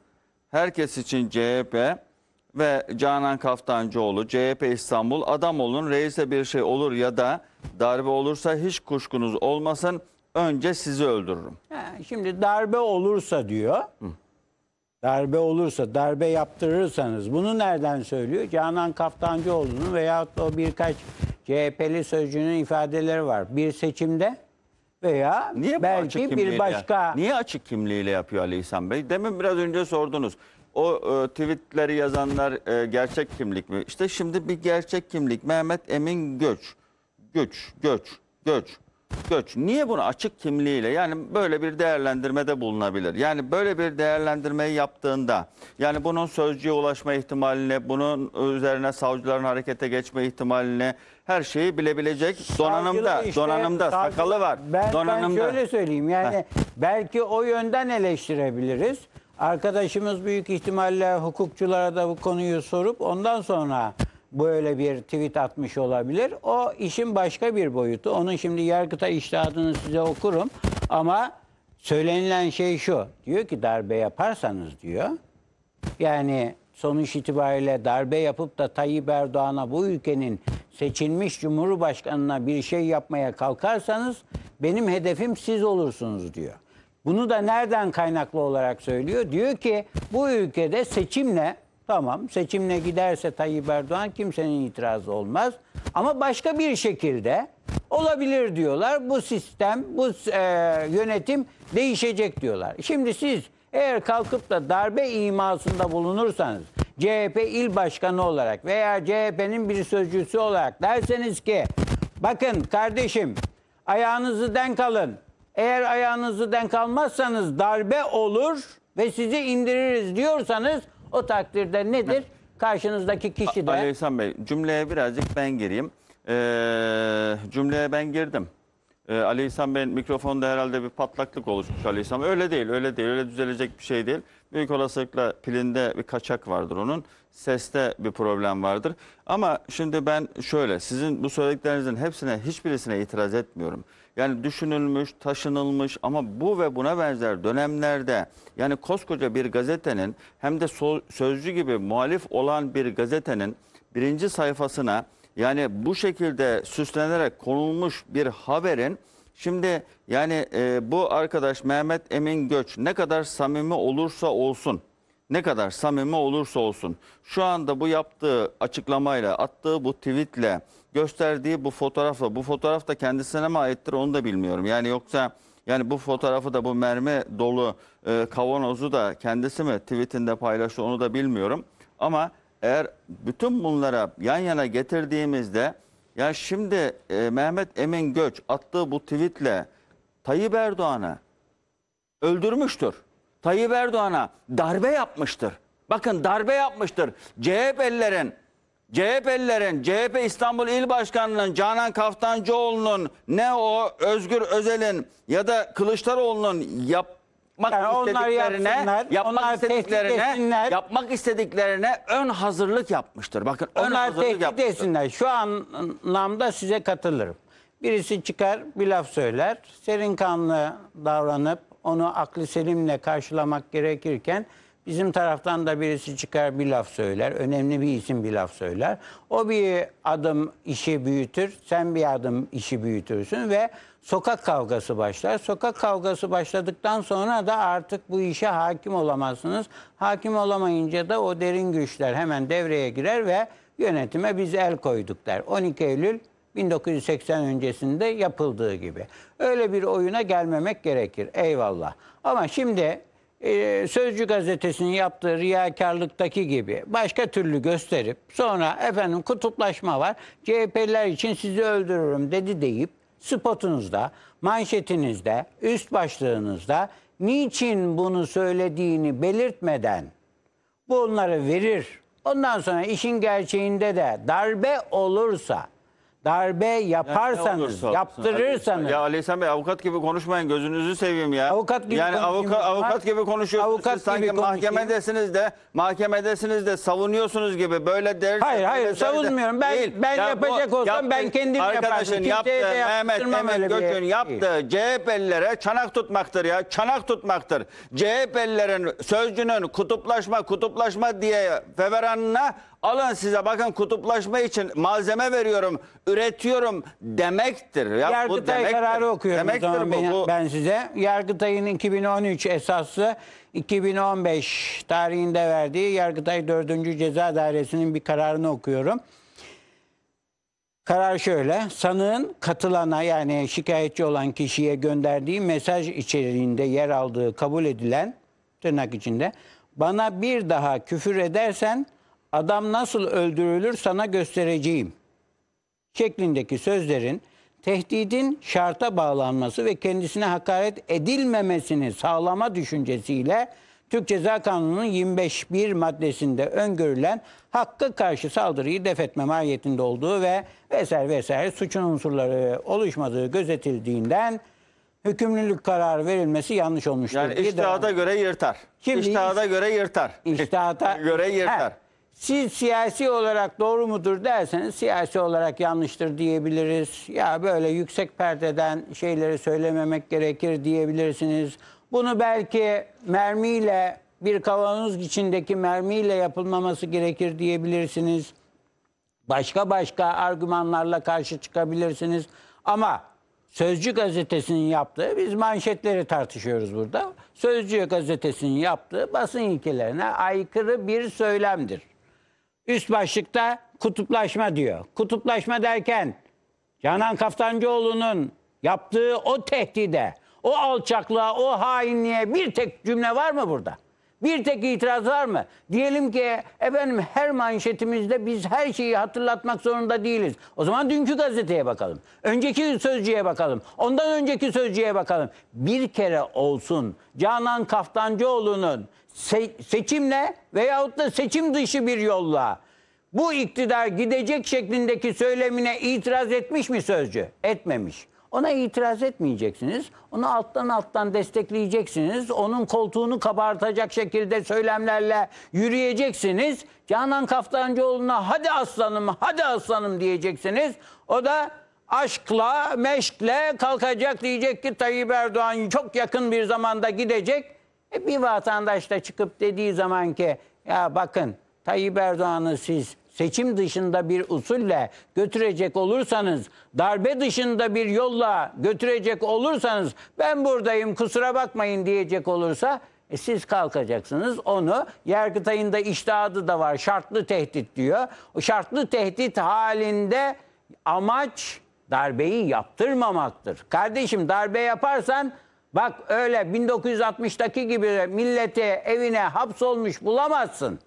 herkes için CHP ve Canan Kaftancıoğlu, CHP İstanbul adam olun. Reise bir şey olur ya da darbe olursa hiç kuşkunuz olmasın. Önce sizi öldürürüm. Ha, şimdi darbe olursa diyor. Hı darbe olursa, darbe yaptırırsanız bunu nereden söylüyor? Canan Kaftancıoğlu'nun veyahut o birkaç CHP'li sözcüğünün ifadeleri var. Bir seçimde veya Niye belki bir başka Niye açık kimliğiyle yapıyor Ali İhsan Bey? Demin biraz önce sordunuz. O e, tweetleri yazanlar e, gerçek kimlik mi? İşte şimdi bir gerçek kimlik. Mehmet Emin Göç. Göç, Göç, Göç göç. Niye bunu açık kimliğiyle yani böyle bir değerlendirmede bulunabilir? Yani böyle bir değerlendirmeyi yaptığında yani bunun sözcüye ulaşma ihtimaline, bunun üzerine savcıların harekete geçme ihtimaline her şeyi bilebilecek donanımda, işte, donanımda savcı, sakalı var. Ben, donanımda. ben şöyle söyleyeyim yani Heh. belki o yönden eleştirebiliriz. Arkadaşımız büyük ihtimalle hukukçulara da bu konuyu sorup ondan sonra böyle bir tweet atmış olabilir. O işin başka bir boyutu. Onun şimdi Yargıtay iştahını size okurum. Ama söylenilen şey şu. Diyor ki darbe yaparsanız diyor. Yani sonuç itibariyle darbe yapıp da Tayyip Erdoğan'a bu ülkenin seçilmiş cumhurbaşkanına bir şey yapmaya kalkarsanız benim hedefim siz olursunuz diyor. Bunu da nereden kaynaklı olarak söylüyor? Diyor ki bu ülkede seçimle Tamam seçimle giderse Tayyip Erdoğan kimsenin itirazı olmaz. Ama başka bir şekilde olabilir diyorlar. Bu sistem, bu e, yönetim değişecek diyorlar. Şimdi siz eğer kalkıp da darbe imasında bulunursanız CHP il başkanı olarak veya CHP'nin bir sözcüsü olarak derseniz ki bakın kardeşim ayağınızı denk alın. Eğer ayağınızı denk almazsanız darbe olur ve sizi indiririz diyorsanız o takdirde nedir? Karşınızdaki kişi de... Ali Hüsam Bey cümleye birazcık ben gireyim. Ee, cümleye ben girdim. Ee, Ali İhsan Bey'in mikrofonda herhalde bir patlaklık oluşmuş Ali İhsan. Öyle değil, öyle değil, öyle düzelecek bir şey değil. Büyük olasılıkla pilinde bir kaçak vardır onun. Seste bir problem vardır. Ama şimdi ben şöyle, sizin bu söylediklerinizin hepsine, hiçbirisine itiraz etmiyorum. Yani düşünülmüş, taşınılmış ama bu ve buna benzer dönemlerde yani koskoca bir gazetenin hem de so sözcü gibi muhalif olan bir gazetenin birinci sayfasına yani bu şekilde süslenerek konulmuş bir haberin şimdi yani e, bu arkadaş Mehmet Emin Göç ne kadar samimi olursa olsun ne kadar samimi olursa olsun şu anda bu yaptığı açıklamayla attığı bu tweetle gösterdiği bu fotoğrafla bu fotoğraf da kendisine mi aittir onu da bilmiyorum. Yani yoksa yani bu fotoğrafı da bu mermi dolu e, kavanozu da kendisi mi tweetinde paylaştı onu da bilmiyorum. Ama eğer bütün bunlara yan yana getirdiğimizde ya şimdi e, Mehmet Emin Göç attığı bu tweetle Tayyip Erdoğan'ı öldürmüştür. Tayyip Erdoğan'a darbe yapmıştır. Bakın darbe yapmıştır. CHP'lilerin CHP'lilerin, CHP İstanbul İl Başkanı'nın, Canan Kaftancıoğlu'nun, ne o Özgür Özel'in ya da Kılıçdaroğlu'nun yapmak yani istediklerine, yapsınlar, yapmak istediklerine, yapmak istediklerine ön hazırlık yapmıştır. Bakın ön onlar hazırlık yapmıştır. etsinler. Şu anlamda size katılırım. Birisi çıkar bir laf söyler. Serin kanlı davranıp onu aklı selimle karşılamak gerekirken Bizim taraftan da birisi çıkar bir laf söyler. Önemli bir isim bir laf söyler. O bir adım işi büyütür. Sen bir adım işi büyütürsün ve sokak kavgası başlar. Sokak kavgası başladıktan sonra da artık bu işe hakim olamazsınız. Hakim olamayınca da o derin güçler hemen devreye girer ve yönetime biz el koyduk der. 12 Eylül 1980 öncesinde yapıldığı gibi. Öyle bir oyuna gelmemek gerekir. Eyvallah. Ama şimdi ee, Sözcü gazetesinin yaptığı riyakarlıktaki gibi başka türlü gösterip sonra efendim kutuplaşma var. CHP'ler için sizi öldürürüm dedi deyip spotunuzda, manşetinizde, üst başlığınızda niçin bunu söylediğini belirtmeden bunları verir. Ondan sonra işin gerçeğinde de darbe olursa darbe yaparsanız, yani yaptırırsanız. Ya Ali Bey avukat gibi konuşmayın gözünüzü seveyim ya. Avukat gibi yani avuka, avukat gibi konuşuyorsunuz. Avukat Siz sanki gibi mahkemedesiniz de mahkemedesiniz de savunuyorsunuz gibi böyle der. Hayır hayır der, savunmuyorum. Ben değil. ben ya yapacak bu, olsam yaptı, ben kendim arkadaşın yapardım. Yaptı, Mehmet Mehmet Gök'ün şey. yaptı. CHP'lilere çanak tutmaktır ya. Çanak tutmaktır. CHP'lilerin sözcünün kutuplaşma kutuplaşma diye feveranına Alın size bakın kutuplaşma için malzeme veriyorum, üretiyorum demektir. Ya Yargıtay bu demektir. kararı okuyorum demektir zaman ben, bu. ben size. Yargıtay'ın 2013 esaslı 2015 tarihinde verdiği Yargıtay 4. Ceza Dairesi'nin bir kararını okuyorum. Karar şöyle, sanığın katılana yani şikayetçi olan kişiye gönderdiği mesaj içeriğinde yer aldığı kabul edilen, tırnak içinde, bana bir daha küfür edersen adam nasıl öldürülür sana göstereceğim şeklindeki sözlerin tehdidin şarta bağlanması ve kendisine hakaret edilmemesini sağlama düşüncesiyle Türk Ceza Kanunu'nun 25.1 maddesinde öngörülen hakkı karşı saldırıyı def etme mahiyetinde olduğu ve vesaire vesaire suçun unsurları oluşmadığı gözetildiğinden hükümlülük kararı verilmesi yanlış olmuştur. Yani iştihada göre yırtar. Şimdi iştihada göre yırtar. İştihada [LAUGHS] göre yırtar. He, siz siyasi olarak doğru mudur derseniz siyasi olarak yanlıştır diyebiliriz. Ya böyle yüksek perdeden şeyleri söylememek gerekir diyebilirsiniz. Bunu belki mermiyle bir kavanoz içindeki mermiyle yapılmaması gerekir diyebilirsiniz. Başka başka argümanlarla karşı çıkabilirsiniz. Ama Sözcü gazetesinin yaptığı, biz manşetleri tartışıyoruz burada. Sözcü gazetesinin yaptığı basın ilkelerine aykırı bir söylemdir. Üst başlıkta kutuplaşma diyor. Kutuplaşma derken Canan Kaftancıoğlu'nun yaptığı o tehdide, o alçaklığa, o hainliğe bir tek cümle var mı burada? Bir tek itiraz var mı? Diyelim ki efendim her manşetimizde biz her şeyi hatırlatmak zorunda değiliz. O zaman dünkü gazeteye bakalım. Önceki sözcüye bakalım. Ondan önceki sözcüye bakalım. Bir kere olsun Canan Kaftancıoğlu'nun se seçimle veyahut da seçim dışı bir yolla bu iktidar gidecek şeklindeki söylemine itiraz etmiş mi sözcü? Etmemiş. Ona itiraz etmeyeceksiniz. Onu alttan alttan destekleyeceksiniz. Onun koltuğunu kabartacak şekilde söylemlerle yürüyeceksiniz. Canan Kaftancıoğlu'na hadi aslanım, hadi aslanım diyeceksiniz. O da aşkla, meşkle kalkacak diyecek ki Tayyip Erdoğan çok yakın bir zamanda gidecek. E bir vatandaş da çıkıp dediği zaman ki ya bakın Tayyip Erdoğan'ı siz seçim dışında bir usulle götürecek olursanız, darbe dışında bir yolla götürecek olursanız ben buradayım kusura bakmayın diyecek olursa e siz kalkacaksınız onu Yargıtay'ın da iştahadı da var şartlı tehdit diyor. O şartlı tehdit halinde amaç darbeyi yaptırmamaktır. Kardeşim darbe yaparsan Bak öyle 1960'taki gibi millete, evine hapsolmuş bulamazsın.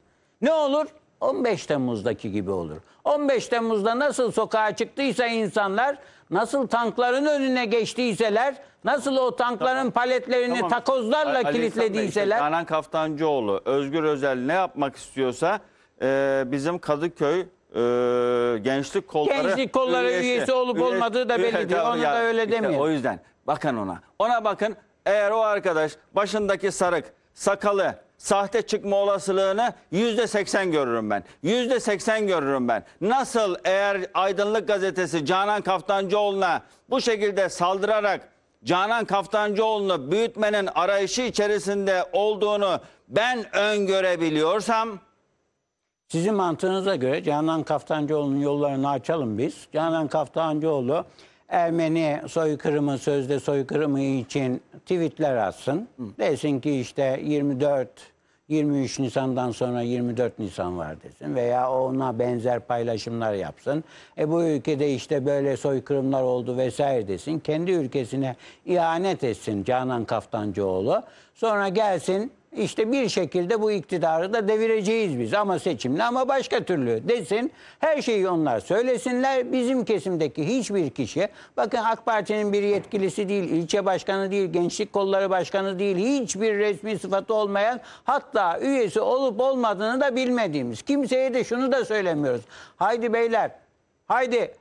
Ne olur? 15 Temmuz'daki gibi olur. 15 Temmuz'da nasıl sokağa çıktıysa insanlar, nasıl tankların önüne geçtiyseler, nasıl o tankların tamam. paletlerini tamam. takozlarla Ali kilitlediyseler. Işte, Canan Kaftancıoğlu, Özgür Özel ne yapmak istiyorsa e, bizim Kadıköy e, gençlik kolları gençlik kolları üyesi, üyesi olup üyesi, olmadığı da belli değil. Ona da öyle işte demiyor. o yüzden Bakın ona. Ona bakın. Eğer o arkadaş başındaki sarık, sakalı, sahte çıkma olasılığını yüzde seksen görürüm ben. Yüzde seksen görürüm ben. Nasıl eğer Aydınlık Gazetesi Canan Kaftancıoğlu'na bu şekilde saldırarak Canan Kaftancıoğlu'nu büyütmenin arayışı içerisinde olduğunu ben öngörebiliyorsam... Sizin mantığınıza göre Canan Kaftancıoğlu'nun yollarını açalım biz. Canan Kaftancıoğlu Ermeni soykırımı sözde soykırımı için tweetler atsın. Hı. Desin ki işte 24 23 Nisan'dan sonra 24 Nisan var desin veya ona benzer paylaşımlar yapsın. E bu ülkede işte böyle soykırımlar oldu vesaire desin. Kendi ülkesine ihanet etsin Canan Kaftancıoğlu. Sonra gelsin işte bir şekilde bu iktidarı da devireceğiz biz ama seçimle ama başka türlü desin. Her şeyi onlar söylesinler. Bizim kesimdeki hiçbir kişi bakın AK Parti'nin bir yetkilisi değil, ilçe başkanı değil, gençlik kolları başkanı değil, hiçbir resmi sıfatı olmayan hatta üyesi olup olmadığını da bilmediğimiz. Kimseye de şunu da söylemiyoruz. Haydi beyler, haydi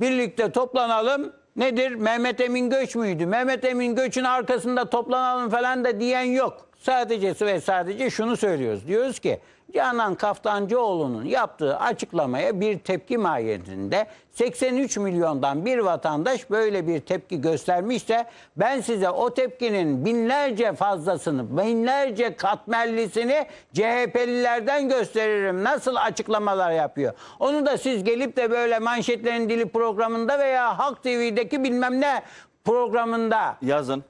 birlikte toplanalım nedir? Mehmet Emin Göç müydü? Mehmet Emin Göç'ün arkasında toplanalım falan da diyen yok. Sadece ve sadece şunu söylüyoruz. Diyoruz ki Canan Kaftancıoğlu'nun yaptığı açıklamaya bir tepki mahiyetinde 83 milyondan bir vatandaş böyle bir tepki göstermişse ben size o tepkinin binlerce fazlasını, binlerce katmerlisini CHP'lilerden gösteririm. Nasıl açıklamalar yapıyor? Onu da siz gelip de böyle manşetlerin dili programında veya Halk TV'deki bilmem ne programında yazın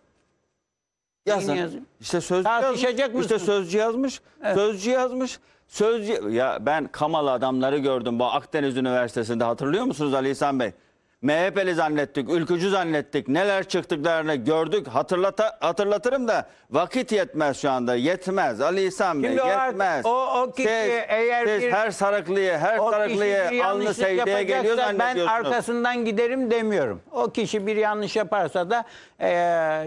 Yazın. yazayım? İşte sözcü yazmış. İşte sözcü yazmış. Evet. Sözcü yazmış. Sözcü ya ben Kamalı adamları gördüm bu Akdeniz Üniversitesi'nde hatırlıyor musunuz Ali İhsan Bey? MHP'li zannettik, ülkücü zannettik. Neler çıktıklarını gördük. Hatırlata, hatırlatırım da vakit yetmez şu anda. Yetmez. Ali İhsan Bey Şimdi yetmez. o- o kişi siz, eğer siz bir- her sarıklıya, her O alnı yanlışlık secdeye geliyor yapacaksa ben arkasından giderim demiyorum. O kişi bir yanlış yaparsa da eee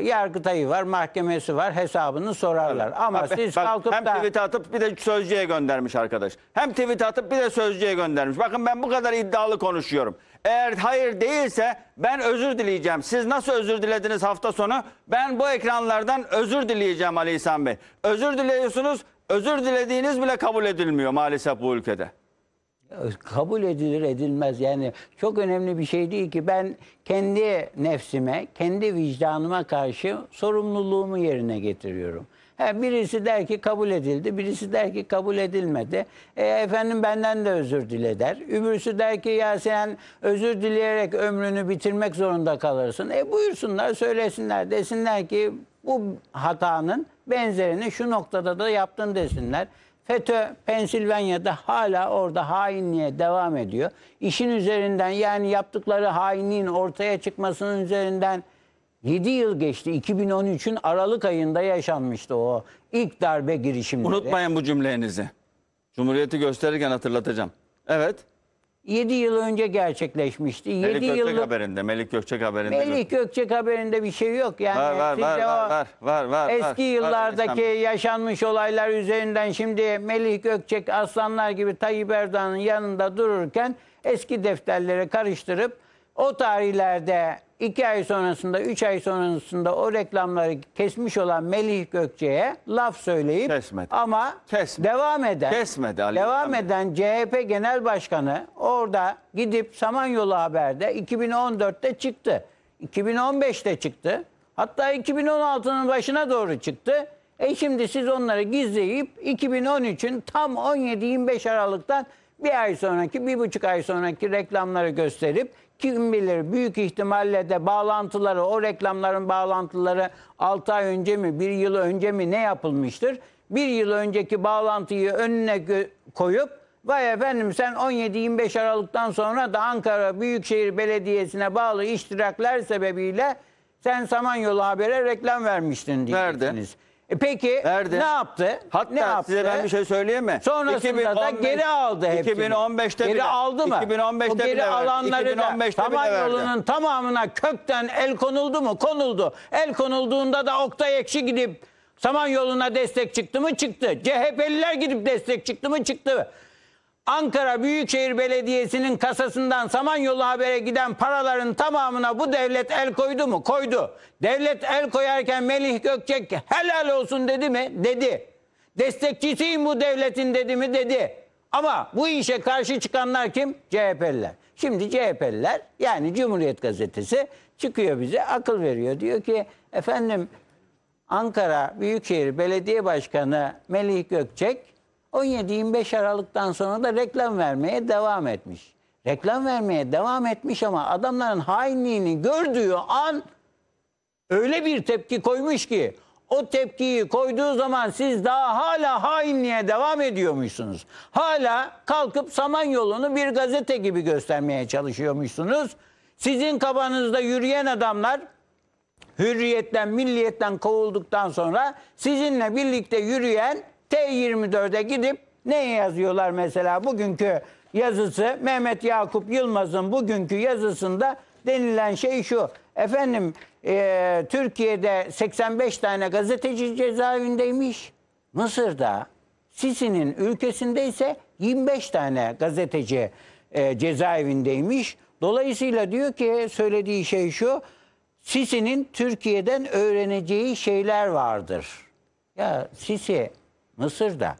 yargıtayı var, mahkemesi var, hesabını sorarlar. Ama Bak, siz bak, kalkıp hem da... tweet atıp bir de sözcüye göndermiş arkadaş. Hem tweet atıp bir de sözcüye göndermiş. Bakın ben bu kadar iddialı konuşuyorum. Eğer hayır değilse ben özür dileyeceğim. Siz nasıl özür dilediniz hafta sonu? Ben bu ekranlardan özür dileyeceğim Ali İhsan Bey. Özür diliyorsunuz, özür dilediğiniz bile kabul edilmiyor maalesef bu ülkede. Kabul edilir edilmez yani çok önemli bir şey değil ki ben kendi nefsime, kendi vicdanıma karşı sorumluluğumu yerine getiriyorum. He, birisi der ki kabul edildi, birisi der ki kabul edilmedi. E, efendim benden de özür dile der. Öbürsü der ki ya sen özür dileyerek ömrünü bitirmek zorunda kalırsın. E buyursunlar, söylesinler, desinler ki bu hatanın benzerini şu noktada da yaptın desinler. FETÖ Pensilvanya'da hala orada hainliğe devam ediyor. İşin üzerinden yani yaptıkları hainliğin ortaya çıkmasının üzerinden 7 yıl geçti. 2013'ün Aralık ayında yaşanmıştı o ilk darbe girişimleri. Unutmayın bu cümlenizi. Cumhuriyeti gösterirken hatırlatacağım. Evet. 7 yıl önce gerçekleşmişti. 7 Melik Gökçek yıllık haberinde, Melik Gökçek haberinde. Melik Gökçek haberinde bir şey yok. Yani var var var, var var var var. Eski var, yıllardaki var, yaşanmış olaylar üzerinden şimdi Melik Gökçek aslanlar gibi Tayyip Erdoğan'ın yanında dururken eski defterleri karıştırıp o tarihlerde 2 ay sonrasında, 3 ay sonrasında o reklamları kesmiş olan Melih Gökçe'ye laf söyleyip Kesmedi. ama Kesmedi. devam eden Kesmedi Ali devam Bey. eden CHP Genel Başkanı orada gidip Samanyolu Haber'de 2014'te çıktı. 2015'te çıktı. Hatta 2016'nın başına doğru çıktı. E şimdi siz onları gizleyip 2013'ün tam 17-25 Aralık'tan bir ay sonraki, bir buçuk ay sonraki reklamları gösterip kim bilir büyük ihtimalle de bağlantıları, o reklamların bağlantıları 6 ay önce mi, 1 yıl önce mi ne yapılmıştır? 1 yıl önceki bağlantıyı önüne koyup vay efendim sen 17-25 Aralık'tan sonra da Ankara Büyükşehir Belediyesi'ne bağlı iştirakler sebebiyle sen Samanyolu Haber'e reklam vermiştin diyeceksiniz. Nerede? E peki Verdi. ne yaptı? Hatta ne yaptı? size ben bir şey söyleyeyim mi? Sonrasında 2015, da geri aldı hepsini. 2015'te geri bile. aldı mı? 2015'te geri bile alanları 2015'te da Samanyolu'nun tamamına kökten el konuldu mu? Konuldu. El konulduğunda da Oktay Ekşi gidip Samanyolu'na destek çıktı mı? Çıktı. CHP'liler gidip destek çıktı mı? Çıktı. mı? Ankara Büyükşehir Belediyesi'nin kasasından Samanyolu Haber'e giden paraların tamamına bu devlet el koydu mu? Koydu. Devlet el koyarken Melih Gökçek helal olsun dedi mi? Dedi. Destekçisiyim bu devletin dedi mi? Dedi. Ama bu işe karşı çıkanlar kim? CHP'liler. Şimdi CHP'liler yani Cumhuriyet Gazetesi çıkıyor bize akıl veriyor. Diyor ki efendim Ankara Büyükşehir Belediye Başkanı Melih Gökçek 17-25 Aralık'tan sonra da reklam vermeye devam etmiş. Reklam vermeye devam etmiş ama adamların hainliğini gördüğü an öyle bir tepki koymuş ki o tepkiyi koyduğu zaman siz daha hala hainliğe devam ediyormuşsunuz. Hala kalkıp Samanyolu'nu bir gazete gibi göstermeye çalışıyormuşsunuz. Sizin kabanızda yürüyen adamlar hürriyetten, milliyetten kovulduktan sonra sizinle birlikte yürüyen T24'e gidip ne yazıyorlar mesela bugünkü yazısı Mehmet Yakup Yılmaz'ın bugünkü yazısında denilen şey şu. Efendim e, Türkiye'de 85 tane gazeteci cezaevindeymiş. Mısır'da Sisi'nin ülkesinde ise 25 tane gazeteci e, cezaevindeymiş. Dolayısıyla diyor ki söylediği şey şu. Sisi'nin Türkiye'den öğreneceği şeyler vardır. Ya Sisi Mısır'da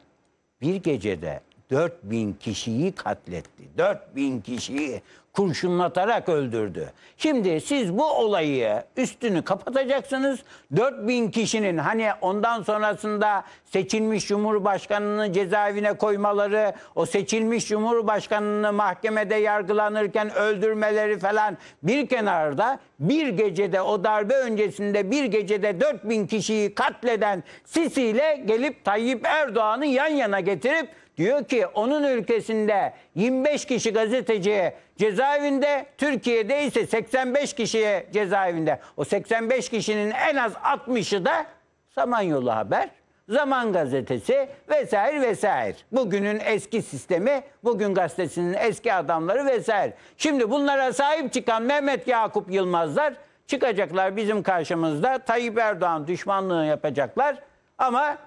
bir gecede 4 bin kişiyi katletti. 4 bin kişiyi kurşunlatarak öldürdü. Şimdi siz bu olayı üstünü kapatacaksınız. 4000 kişinin hani ondan sonrasında seçilmiş cumhurbaşkanını cezaevine koymaları, o seçilmiş cumhurbaşkanını mahkemede yargılanırken öldürmeleri falan bir kenarda bir gecede o darbe öncesinde bir gecede 4000 kişiyi katleden Sisi ile gelip Tayyip Erdoğan'ı yan yana getirip Diyor ki onun ülkesinde 25 kişi gazeteci cezaevinde, Türkiye'de ise 85 kişiye cezaevinde. O 85 kişinin en az 60'ı da Samanyolu Haber, Zaman Gazetesi vesaire vesaire. Bugünün eski sistemi, bugün gazetesinin eski adamları vesaire. Şimdi bunlara sahip çıkan Mehmet Yakup Yılmazlar çıkacaklar bizim karşımızda. Tayyip Erdoğan düşmanlığı yapacaklar. Ama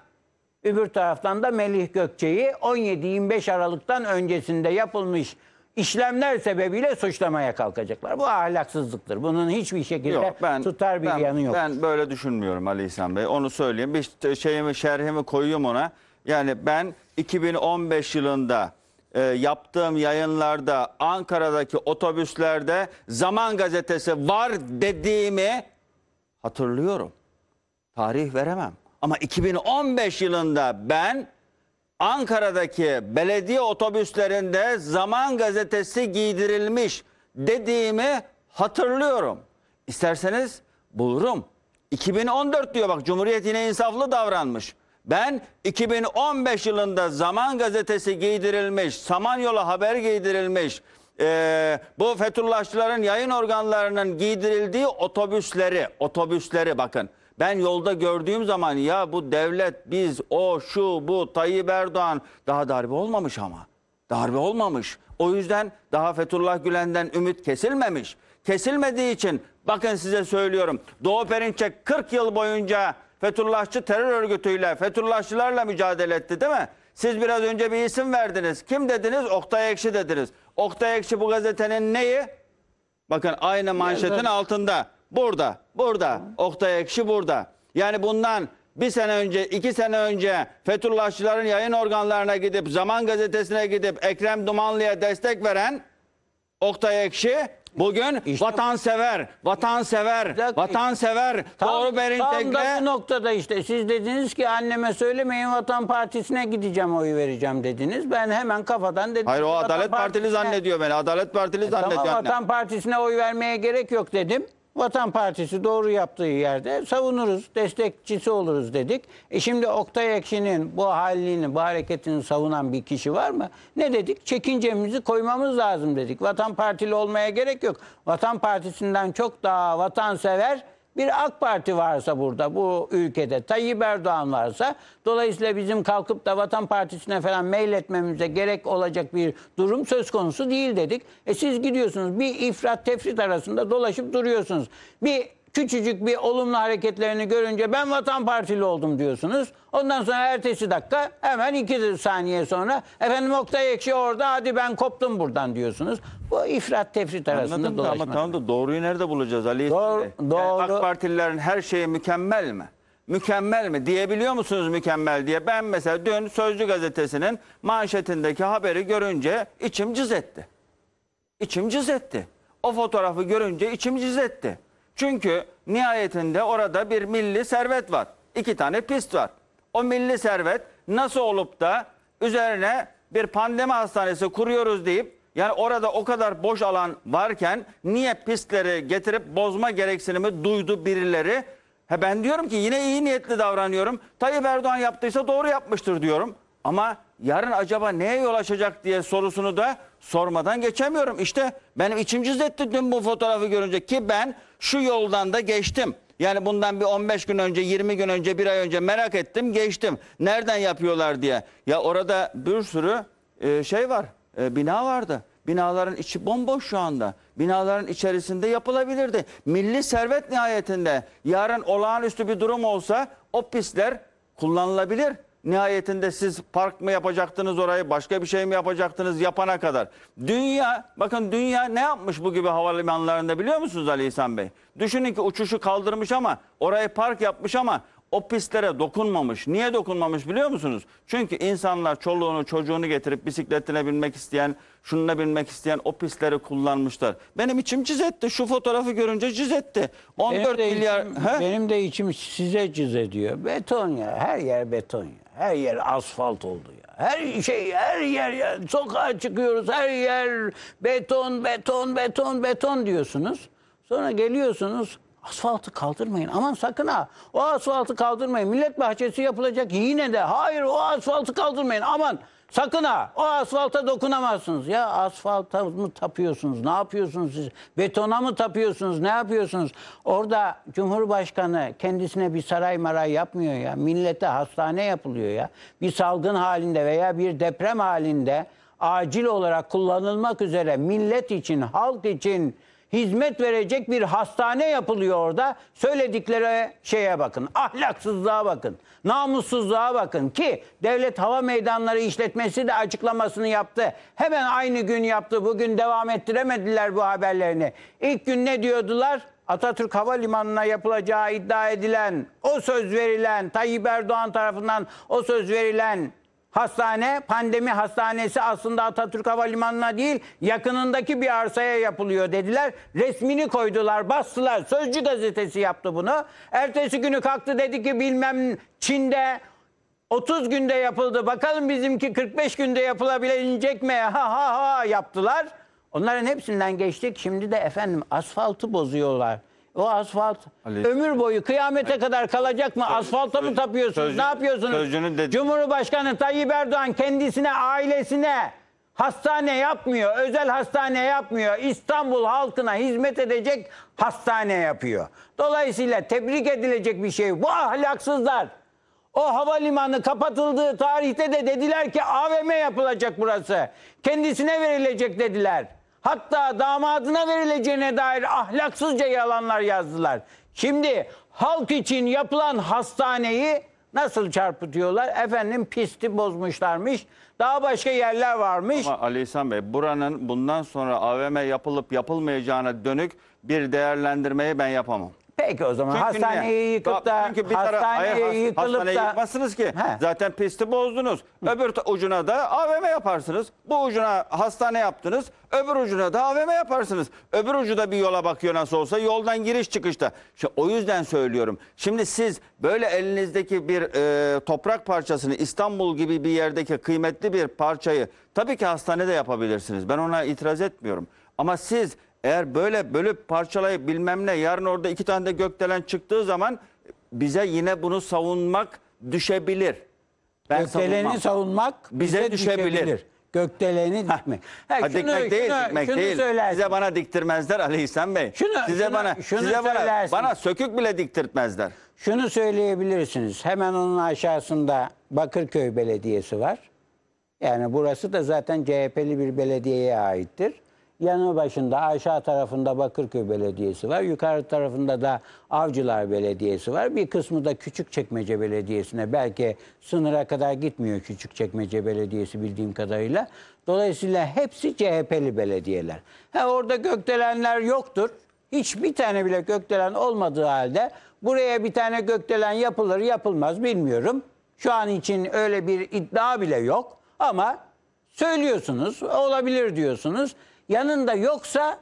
Öbür taraftan da Melih Gökçe'yi 17-25 Aralık'tan öncesinde yapılmış işlemler sebebiyle suçlamaya kalkacaklar. Bu ahlaksızlıktır. Bunun hiçbir şekilde yok, ben, tutar bir ben, yanı yok. Ben böyle düşünmüyorum Ali İhsan Bey. Onu söyleyeyim. Bir şeyimi şerhimi koyuyorum ona. Yani ben 2015 yılında e, yaptığım yayınlarda Ankara'daki otobüslerde Zaman Gazetesi var dediğimi hatırlıyorum. Tarih veremem. Ama 2015 yılında ben Ankara'daki belediye otobüslerinde Zaman gazetesi giydirilmiş dediğimi hatırlıyorum. İsterseniz bulurum. 2014 diyor bak Cumhuriyet yine insaflı davranmış. Ben 2015 yılında Zaman gazetesi giydirilmiş, Samanyolu haber giydirilmiş, e, bu Fethullahçıların yayın organlarının giydirildiği otobüsleri, otobüsleri bakın ben yolda gördüğüm zaman ya bu devlet biz o şu bu Tayyip Erdoğan daha darbe olmamış ama. Darbe olmamış. O yüzden daha Fethullah Gülen'den ümit kesilmemiş. Kesilmediği için bakın size söylüyorum. Doğu Perinçek 40 yıl boyunca Fethullahçı terör örgütüyle, Fethullahçılarla mücadele etti değil mi? Siz biraz önce bir isim verdiniz. Kim dediniz? Oktay Ekşi dediniz. Oktay Ekşi bu gazetenin neyi? Bakın aynı manşetin altında burada, burada. Oktay Ekşi burada. Yani bundan bir sene önce, iki sene önce Fethullahçıların yayın organlarına gidip, Zaman Gazetesi'ne gidip Ekrem Dumanlı'ya destek veren Oktay Ekşi bugün İşte- vatansever, vatansever, dakika. Şey. vatansever, doğru tam da bu noktada işte siz dediniz ki anneme söylemeyin Vatan Partisi'ne gideceğim oyu vereceğim dediniz. Ben hemen kafadan dedim. Hayır o Adalet Partili zannediyor beni. Adalet Partili e, zannediyor Tamam Vatan Partisi'ne oy vermeye gerek yok dedim. Vatan Partisi doğru yaptığı yerde savunuruz, destekçisi oluruz dedik. E şimdi Oktay Ekşi'nin bu halini, bu hareketini savunan bir kişi var mı? Ne dedik? Çekincemizi koymamız lazım dedik. Vatan Partili olmaya gerek yok. Vatan Partisi'nden çok daha vatansever bir AK Parti varsa burada bu ülkede Tayyip Erdoğan varsa dolayısıyla bizim kalkıp da Vatan Partisi'ne falan mail etmemize gerek olacak bir durum söz konusu değil dedik. E siz gidiyorsunuz bir ifrat tefrit arasında dolaşıp duruyorsunuz. Bir küçücük bir olumlu hareketlerini görünce ben Vatan Partili oldum diyorsunuz. Ondan sonra ertesi dakika hemen iki saniye sonra efendim Oktay Ekşi orada hadi ben koptum buradan diyorsunuz. Bu ifrat tefrit arasında Anladım dolaşmak. Ama tamam da doğruyu nerede bulacağız Ali? Doğru, doğru. Yani AK Partililerin her şeyi mükemmel mi? mükemmel mi diyebiliyor musunuz mükemmel diye. Ben mesela dün Sözcü gazetesinin manşetindeki haberi görünce içim cız etti. İçim cız etti. O fotoğrafı görünce içim cız etti. Çünkü nihayetinde orada bir milli servet var. İki tane pist var. O milli servet nasıl olup da üzerine bir pandemi hastanesi kuruyoruz deyip yani orada o kadar boş alan varken niye pistleri getirip bozma gereksinimi duydu birileri? He ben diyorum ki yine iyi niyetli davranıyorum. Tayyip Erdoğan yaptıysa doğru yapmıştır diyorum. Ama yarın acaba neye yol açacak diye sorusunu da sormadan geçemiyorum. İşte benim içim cız etti dün bu fotoğrafı görünce ki ben şu yoldan da geçtim. Yani bundan bir 15 gün önce, 20 gün önce, bir ay önce merak ettim, geçtim. Nereden yapıyorlar diye. Ya orada bir sürü e, şey var, e, bina vardı. Binaların içi bomboş şu anda. Binaların içerisinde yapılabilirdi. Milli servet nihayetinde yarın olağanüstü bir durum olsa o pisler kullanılabilir. Nihayetinde siz park mı yapacaktınız orayı, başka bir şey mi yapacaktınız yapana kadar. Dünya, bakın dünya ne yapmış bu gibi havalimanlarında biliyor musunuz Ali İhsan Bey? Düşünün ki uçuşu kaldırmış ama orayı park yapmış ama o pistlere dokunmamış. Niye dokunmamış biliyor musunuz? Çünkü insanlar çoluğunu çocuğunu getirip bisikletine binmek isteyen, şununa binmek isteyen o pistleri kullanmışlar. Benim içim ciz etti. Şu fotoğrafı görünce ciz etti. 14 benim milyar... Içim, Benim de içim size ciz ediyor. Beton ya. Her yer beton ya. Her yer asfalt oldu ya. Her şey, her yer, ya. sokağa çıkıyoruz, her yer beton, beton, beton, beton diyorsunuz. Sonra geliyorsunuz, Asfaltı kaldırmayın. Aman sakın ha. O asfaltı kaldırmayın. Millet bahçesi yapılacak yine de. Hayır o asfaltı kaldırmayın. Aman sakın ha. O asfalta dokunamazsınız. Ya asfalta mı tapıyorsunuz? Ne yapıyorsunuz siz? Betona mı tapıyorsunuz? Ne yapıyorsunuz? Orada Cumhurbaşkanı kendisine bir saray maray yapmıyor ya. Millete hastane yapılıyor ya. Bir salgın halinde veya bir deprem halinde acil olarak kullanılmak üzere millet için, halk için hizmet verecek bir hastane yapılıyor orada. Söyledikleri şeye bakın. Ahlaksızlığa bakın. Namussuzluğa bakın ki devlet hava meydanları işletmesi de açıklamasını yaptı. Hemen aynı gün yaptı. Bugün devam ettiremediler bu haberlerini. İlk gün ne diyordular? Atatürk Havalimanı'na yapılacağı iddia edilen, o söz verilen, Tayyip Erdoğan tarafından o söz verilen Hastane pandemi hastanesi aslında Atatürk Havalimanı'na değil yakınındaki bir arsaya yapılıyor dediler. Resmini koydular bastılar. Sözcü gazetesi yaptı bunu. Ertesi günü kalktı dedi ki bilmem Çin'de 30 günde yapıldı. Bakalım bizimki 45 günde yapılabilecek mi? [LAUGHS] Ha ha ha yaptılar. Onların hepsinden geçtik. Şimdi de efendim asfaltı bozuyorlar. O asfalt. Ali. Ömür boyu kıyamete kadar kalacak mı? Asfalta mı tapıyorsunuz? sözcü- ne yapıyorsunuz? Cumhurbaşkanı Tayyip Erdoğan kendisine, ailesine hastane yapmıyor. Özel hastane yapmıyor. İstanbul halkına hizmet edecek hastane yapıyor. Dolayısıyla tebrik edilecek bir şey. Bu ahlaksızlar. O havalimanı kapatıldığı tarihte de dediler ki AVM yapılacak burası. Kendisine verilecek dediler. Hatta damadına verileceğine dair ahlaksızca yalanlar yazdılar. Şimdi halk için yapılan hastaneyi nasıl çarpıtıyorlar? Efendim pisti bozmuşlarmış. Daha başka yerler varmış. Ama Ali İhsan Bey buranın bundan sonra AVM yapılıp yapılmayacağına dönük bir değerlendirmeyi ben yapamam. Peki o zaman Çünkü hastaneyi niye? yıkıp da çünkü bir hastaneyi yıkılıp hastaneyi da yıkmazsınız ki. He. Zaten pisti bozdunuz. Öbür ucuna da AVM yaparsınız. Bu ucuna hastane yaptınız. Öbür ucuna da AVM yaparsınız. Öbür ucu da bir yola bakıyor nasıl olsa yoldan giriş çıkışta. İşte o yüzden söylüyorum. Şimdi siz böyle elinizdeki bir e, toprak parçasını İstanbul gibi bir yerdeki kıymetli bir parçayı tabii ki hastanede yapabilirsiniz. Ben ona itiraz etmiyorum. Ama siz eğer böyle bölüp parçalayıp bilmem ne yarın orada iki tane de gökdelen çıktığı zaman bize yine bunu savunmak düşebilir. Ben Gökdeleni savunmak bize, bize düşebilir. düşebilir. Gökdeleni dikmek. Ha, ha, şunu, değil, şunu, dikmek şunu değil. Söylersin. Size bana diktirmezler Ali İhsan Bey. Şunu, size şunu, bana, şunu size bana, bana sökük bile diktirtmezler. Şunu söyleyebilirsiniz. Hemen onun aşağısında Bakırköy Belediyesi var. Yani burası da zaten CHP'li bir belediyeye aittir. Yanı başında aşağı tarafında Bakırköy Belediyesi var. Yukarı tarafında da Avcılar Belediyesi var. Bir kısmı da Küçükçekmece Belediyesi'ne belki sınıra kadar gitmiyor Küçükçekmece Belediyesi bildiğim kadarıyla. Dolayısıyla hepsi CHP'li belediyeler. Ha orada gökdelenler yoktur. Hiçbir tane bile gökdelen olmadığı halde buraya bir tane gökdelen yapılır yapılmaz bilmiyorum. Şu an için öyle bir iddia bile yok ama söylüyorsunuz, olabilir diyorsunuz. Yanında yoksa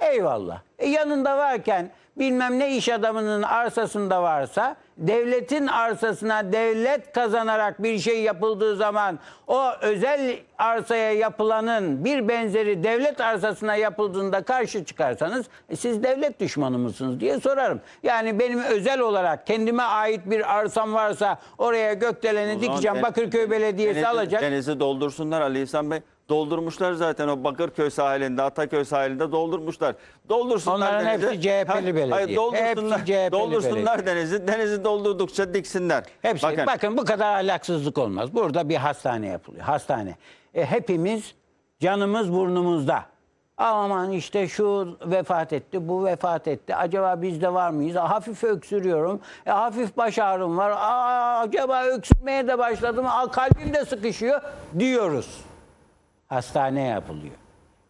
eyvallah. E yanında varken bilmem ne iş adamının arsasında varsa devletin arsasına devlet kazanarak bir şey yapıldığı zaman o özel arsaya yapılanın bir benzeri devlet arsasına yapıldığında karşı çıkarsanız e, siz devlet düşmanı mısınız diye sorarım. Yani benim özel olarak kendime ait bir arsam varsa oraya gökdeleni dikeceğim. Bakırköy Belediyesi alacak. Denizi doldursunlar Ali İhsan Bey. Doldurmuşlar zaten o Bakırköy sahilinde, Ataköy sahilinde doldurmuşlar. Doldursunlar Onların denizi. hepsi CHP'li belediye. Hayır, doldursunlar, CHP'li doldursunlar belediye. denizi. Denizi doldurdukça diksinler. Hepsi. Bakın. bakın bu kadar alaksızlık olmaz. Burada bir hastane yapılıyor. Hastane. E, hepimiz canımız burnumuzda. Aman işte şu vefat etti, bu vefat etti. Acaba bizde var mıyız? Hafif öksürüyorum. E, hafif baş ağrım var. Aa, acaba öksürmeye de başladım. Aa, kalbim de sıkışıyor diyoruz hastane yapılıyor.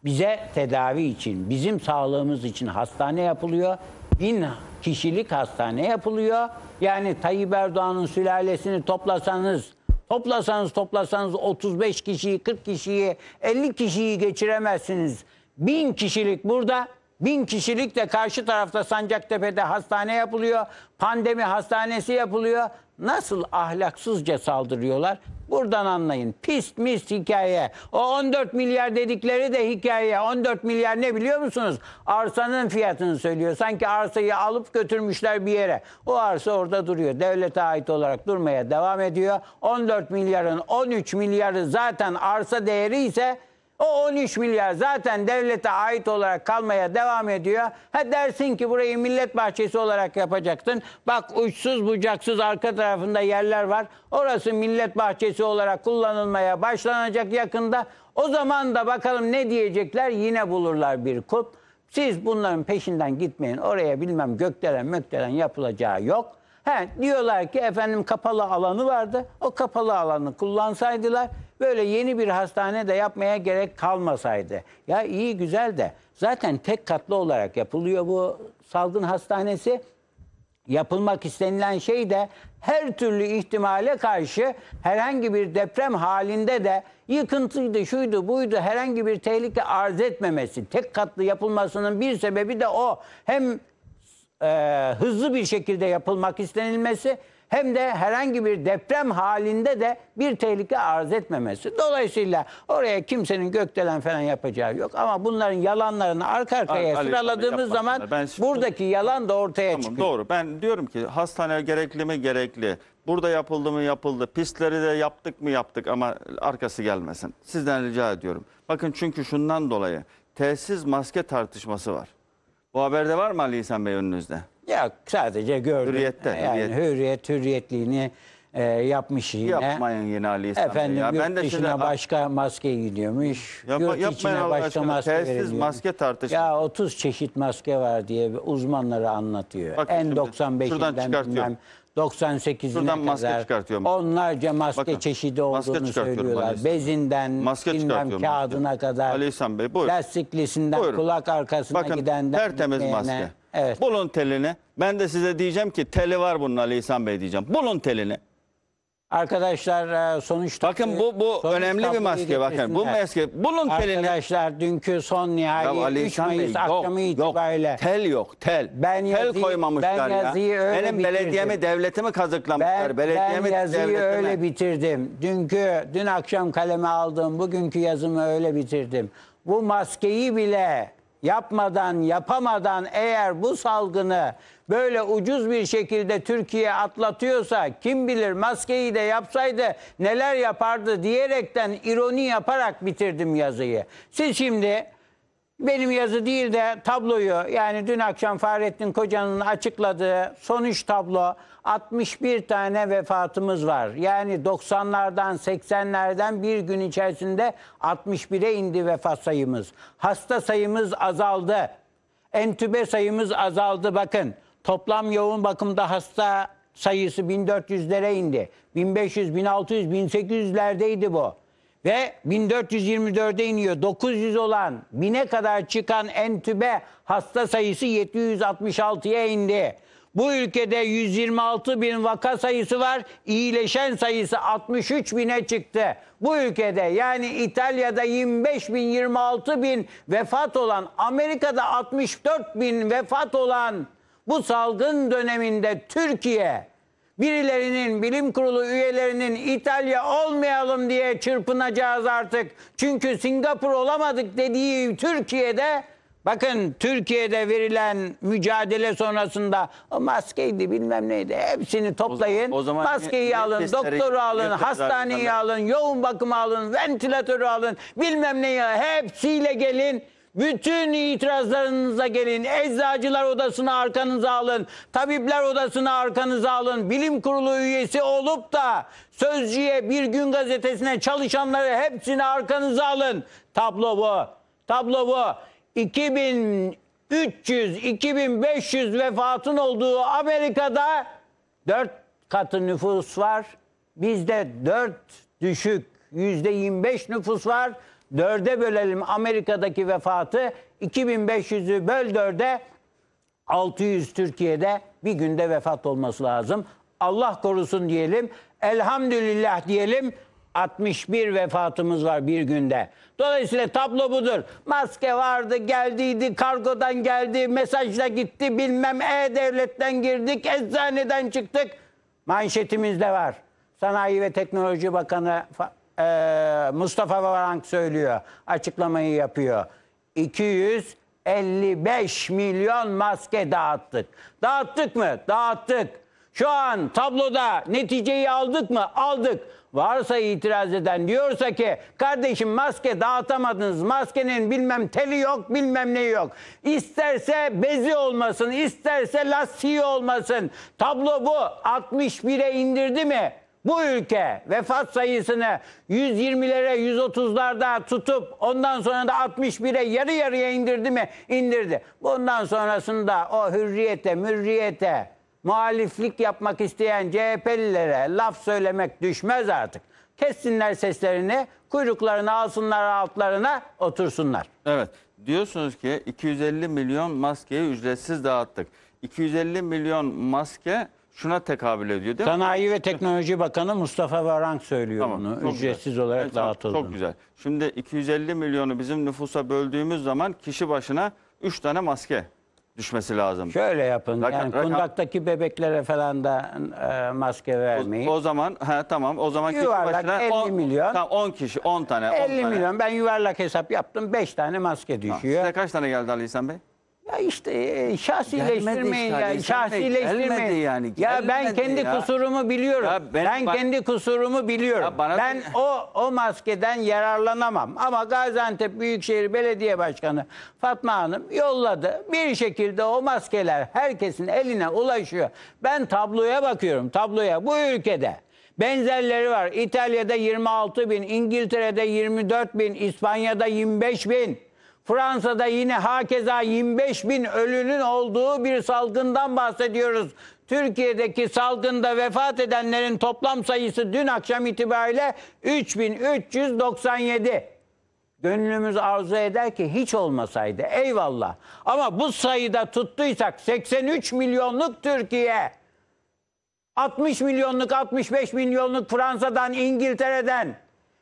Bize tedavi için, bizim sağlığımız için hastane yapılıyor. Bin kişilik hastane yapılıyor. Yani Tayyip Erdoğan'ın sülalesini toplasanız, toplasanız toplasanız 35 kişiyi, 40 kişiyi, 50 kişiyi geçiremezsiniz. Bin kişilik burada Bin kişilik de karşı tarafta Sancaktepe'de hastane yapılıyor. Pandemi hastanesi yapılıyor. Nasıl ahlaksızca saldırıyorlar? Buradan anlayın. Pis mis hikaye. O 14 milyar dedikleri de hikaye. 14 milyar ne biliyor musunuz? Arsanın fiyatını söylüyor. Sanki arsayı alıp götürmüşler bir yere. O arsa orada duruyor. Devlete ait olarak durmaya devam ediyor. 14 milyarın 13 milyarı zaten arsa değeri ise o 13 milyar zaten devlete ait olarak kalmaya devam ediyor. Ha dersin ki burayı millet bahçesi olarak yapacaktın. Bak uçsuz bucaksız arka tarafında yerler var. Orası millet bahçesi olarak kullanılmaya başlanacak yakında. O zaman da bakalım ne diyecekler yine bulurlar bir kut. Siz bunların peşinden gitmeyin. Oraya bilmem gökdelen mökdelen yapılacağı yok. He, diyorlar ki efendim kapalı alanı vardı. O kapalı alanı kullansaydılar böyle yeni bir hastane de yapmaya gerek kalmasaydı. Ya iyi güzel de zaten tek katlı olarak yapılıyor bu salgın hastanesi. Yapılmak istenilen şey de her türlü ihtimale karşı herhangi bir deprem halinde de yıkıntıydı, şuydu, buydu herhangi bir tehlike arz etmemesi. Tek katlı yapılmasının bir sebebi de o. Hem e, hızlı bir şekilde yapılmak istenilmesi hem de herhangi bir deprem halinde de bir tehlike arz etmemesi. Dolayısıyla oraya kimsenin gökdelen falan yapacağı yok. Ama bunların yalanlarını arka arkaya Ar sıraladığımız zaman ben şimdi... buradaki yalan da ortaya tamam, çıkıyor. Doğru. Ben diyorum ki hastane gerekli mi gerekli. Burada yapıldı mı yapıldı. Pistleri de yaptık mı yaptık ama arkası gelmesin. Sizden rica ediyorum. Bakın çünkü şundan dolayı tesis maske tartışması var. Bu haberde var mı Ali İhsan Bey önünüzde? Ya sadece gördüm. Hürriyette. Yani hürriyet, hürriyetliğini e, yapmış yine. Yapmayın yine Ali İhsan Efendim Bey. Ya yurt ben de dışına şöyle, başka maske gidiyormuş. Yap, yurt içine başka aşkına, maske veriliyormuş. maske tartışması. Ya 30 çeşit maske var diye uzmanları anlatıyor. Bak, N95'inden bilmem 98'ine maske çıkartıyorum. onlarca maske Bakın, çeşidi olduğunu çıkartıyorum söylüyorlar. Aleyhisselam. Bezinden, Maske bilmem kağıdına maske. kadar, Aleyhisselam Bey, buyurun. lastiklisinden, Buyurun. kulak arkasına Bakın gidenden. tertemiz maske. Evet. Bulun telini. Ben de size diyeceğim ki teli var bunun Aleyhisselam Bey diyeceğim. Bulun telini. Arkadaşlar e, sonuçta Bakın bu bu sonuçta önemli bir maske bakın. Bu maske bunun telini Arkadaşlar dünkü son nihai 3 Mayıs Bey, akşamı yok, itibariyle. Yok, tel yok tel. Ben tel yazıyı, koymamışlar ben ya. Benim bitirdim. belediyemi devletimi kazıklamışlar. Ben, belediyemi yazıyı devletimi. öyle bitirdim. Dünkü dün akşam kaleme aldım. Bugünkü yazımı öyle bitirdim. Bu maskeyi bile yapmadan, yapamadan eğer bu salgını böyle ucuz bir şekilde Türkiye atlatıyorsa kim bilir maskeyi de yapsaydı neler yapardı diyerekten ironi yaparak bitirdim yazıyı. Siz şimdi benim yazı değil de tabloyu yani dün akşam Fahrettin Koca'nın açıkladığı sonuç tablo 61 tane vefatımız var. Yani 90'lardan 80'lerden bir gün içerisinde 61'e indi vefat sayımız. Hasta sayımız azaldı. Entübe sayımız azaldı bakın. Toplam yoğun bakımda hasta sayısı 1400'lere indi. 1500, 1600, 1800'lerdeydi bu ve 1424'e iniyor. 900 olan 1000'e kadar çıkan entübe hasta sayısı 766'ya indi. Bu ülkede 126 bin vaka sayısı var. İyileşen sayısı 63 bine çıktı. Bu ülkede yani İtalya'da 25 bin 26 bin vefat olan Amerika'da 64 bin vefat olan bu salgın döneminde Türkiye birilerinin bilim kurulu üyelerinin İtalya olmayalım diye çırpınacağız artık. Çünkü Singapur olamadık dediği Türkiye'de bakın Türkiye'de verilen mücadele sonrasında o maskeydi bilmem neydi hepsini toplayın. O zaman, o zaman maskeyi alın, doktoru alın, hastaneyi alın, yoğun bakımı alın, ventilatörü alın, bilmem neyi hepsiyle gelin. Bütün itirazlarınıza gelin. Eczacılar odasını arkanıza alın. Tabipler odasını arkanıza alın. Bilim kurulu üyesi olup da Sözcü'ye Bir Gün Gazetesi'ne çalışanları hepsini arkanıza alın. Tablo bu. Tablo bu. 2300-2500 vefatın olduğu Amerika'da 4 katı nüfus var. Bizde 4 düşük %25 nüfus var. Dörde bölelim Amerika'daki vefatı. 2500'ü böl dörde 600 Türkiye'de bir günde vefat olması lazım. Allah korusun diyelim. Elhamdülillah diyelim. 61 vefatımız var bir günde. Dolayısıyla tablo budur. Maske vardı, geldiydi, kargodan geldi, mesajla gitti, bilmem e-devletten girdik, eczaneden çıktık. Manşetimizde var. Sanayi ve Teknoloji Bakanı e, Mustafa Varank söylüyor. Açıklamayı yapıyor. 255 milyon maske dağıttık. Dağıttık mı? Dağıttık. Şu an tabloda neticeyi aldık mı? Aldık. Varsa itiraz eden diyorsa ki kardeşim maske dağıtamadınız. Maskenin bilmem teli yok bilmem ne yok. İsterse bezi olmasın isterse lastiği olmasın. Tablo bu. 61'e indirdi mi? bu ülke vefat sayısını 120'lere 130'larda tutup ondan sonra da 61'e yarı yarıya indirdi mi? İndirdi. Bundan sonrasında o hürriyete, mürriyete muhaliflik yapmak isteyen CHP'lilere laf söylemek düşmez artık. Kessinler seslerini, kuyruklarını alsınlar altlarına, otursunlar. Evet, diyorsunuz ki 250 milyon maskeyi ücretsiz dağıttık. 250 milyon maske şuna tekabül ediyor değil mi? Sanayi ve Teknoloji Bakanı Mustafa Varank söylüyor Tamam, bunu. çok güzel. Ücretsiz olarak Evet, dağıtıldığını. Çok güzel. Şimdi 250 milyonu bizim nüfusa böldüğümüz zaman kişi başına 3 tane maske düşmesi lazım. Şöyle yapın. Rakam- yani rakam- kundaktaki bebeklere falan da e, maske vermeyin. O zaman ha tamam o zaman kişi başına 50 on- milyon. Tamam 10 kişi 10 tane 10 50 tane. milyon ben yuvarlak hesap yaptım. 5 tane maske düşüyor. Size kaç tane geldi Ali İhsan Bey? Ya işte e, şahsileştirmeyin Gelmedi ya. Şahsileştirmeyin. yani, ya ben kendi ya. kusurumu biliyorum. Ya ben- ben, bak- kendi kusurumu biliyorum. bana- ben o o maskeden yararlanamam. Ama Gaziantep Büyükşehir Belediye Başkanı Fatma Hanım yolladı. Bir şekilde o maskeler herkesin eline ulaşıyor. Ben tabloya bakıyorum. Tabloya bu ülkede benzerleri var. İtalya'da 26 bin, İngiltere'de 24 bin, İspanya'da 25 bin. Fransa'da yine hakeza 25 bin ölünün olduğu bir salgından bahsediyoruz. Türkiye'deki salgında vefat edenlerin toplam sayısı dün akşam itibariyle 3397. Gönlümüz arzu eder ki hiç olmasaydı eyvallah. Ama bu sayıda tuttuysak 83 milyonluk Türkiye, 60 milyonluk 65 milyonluk Fransa'dan, İngiltere'den,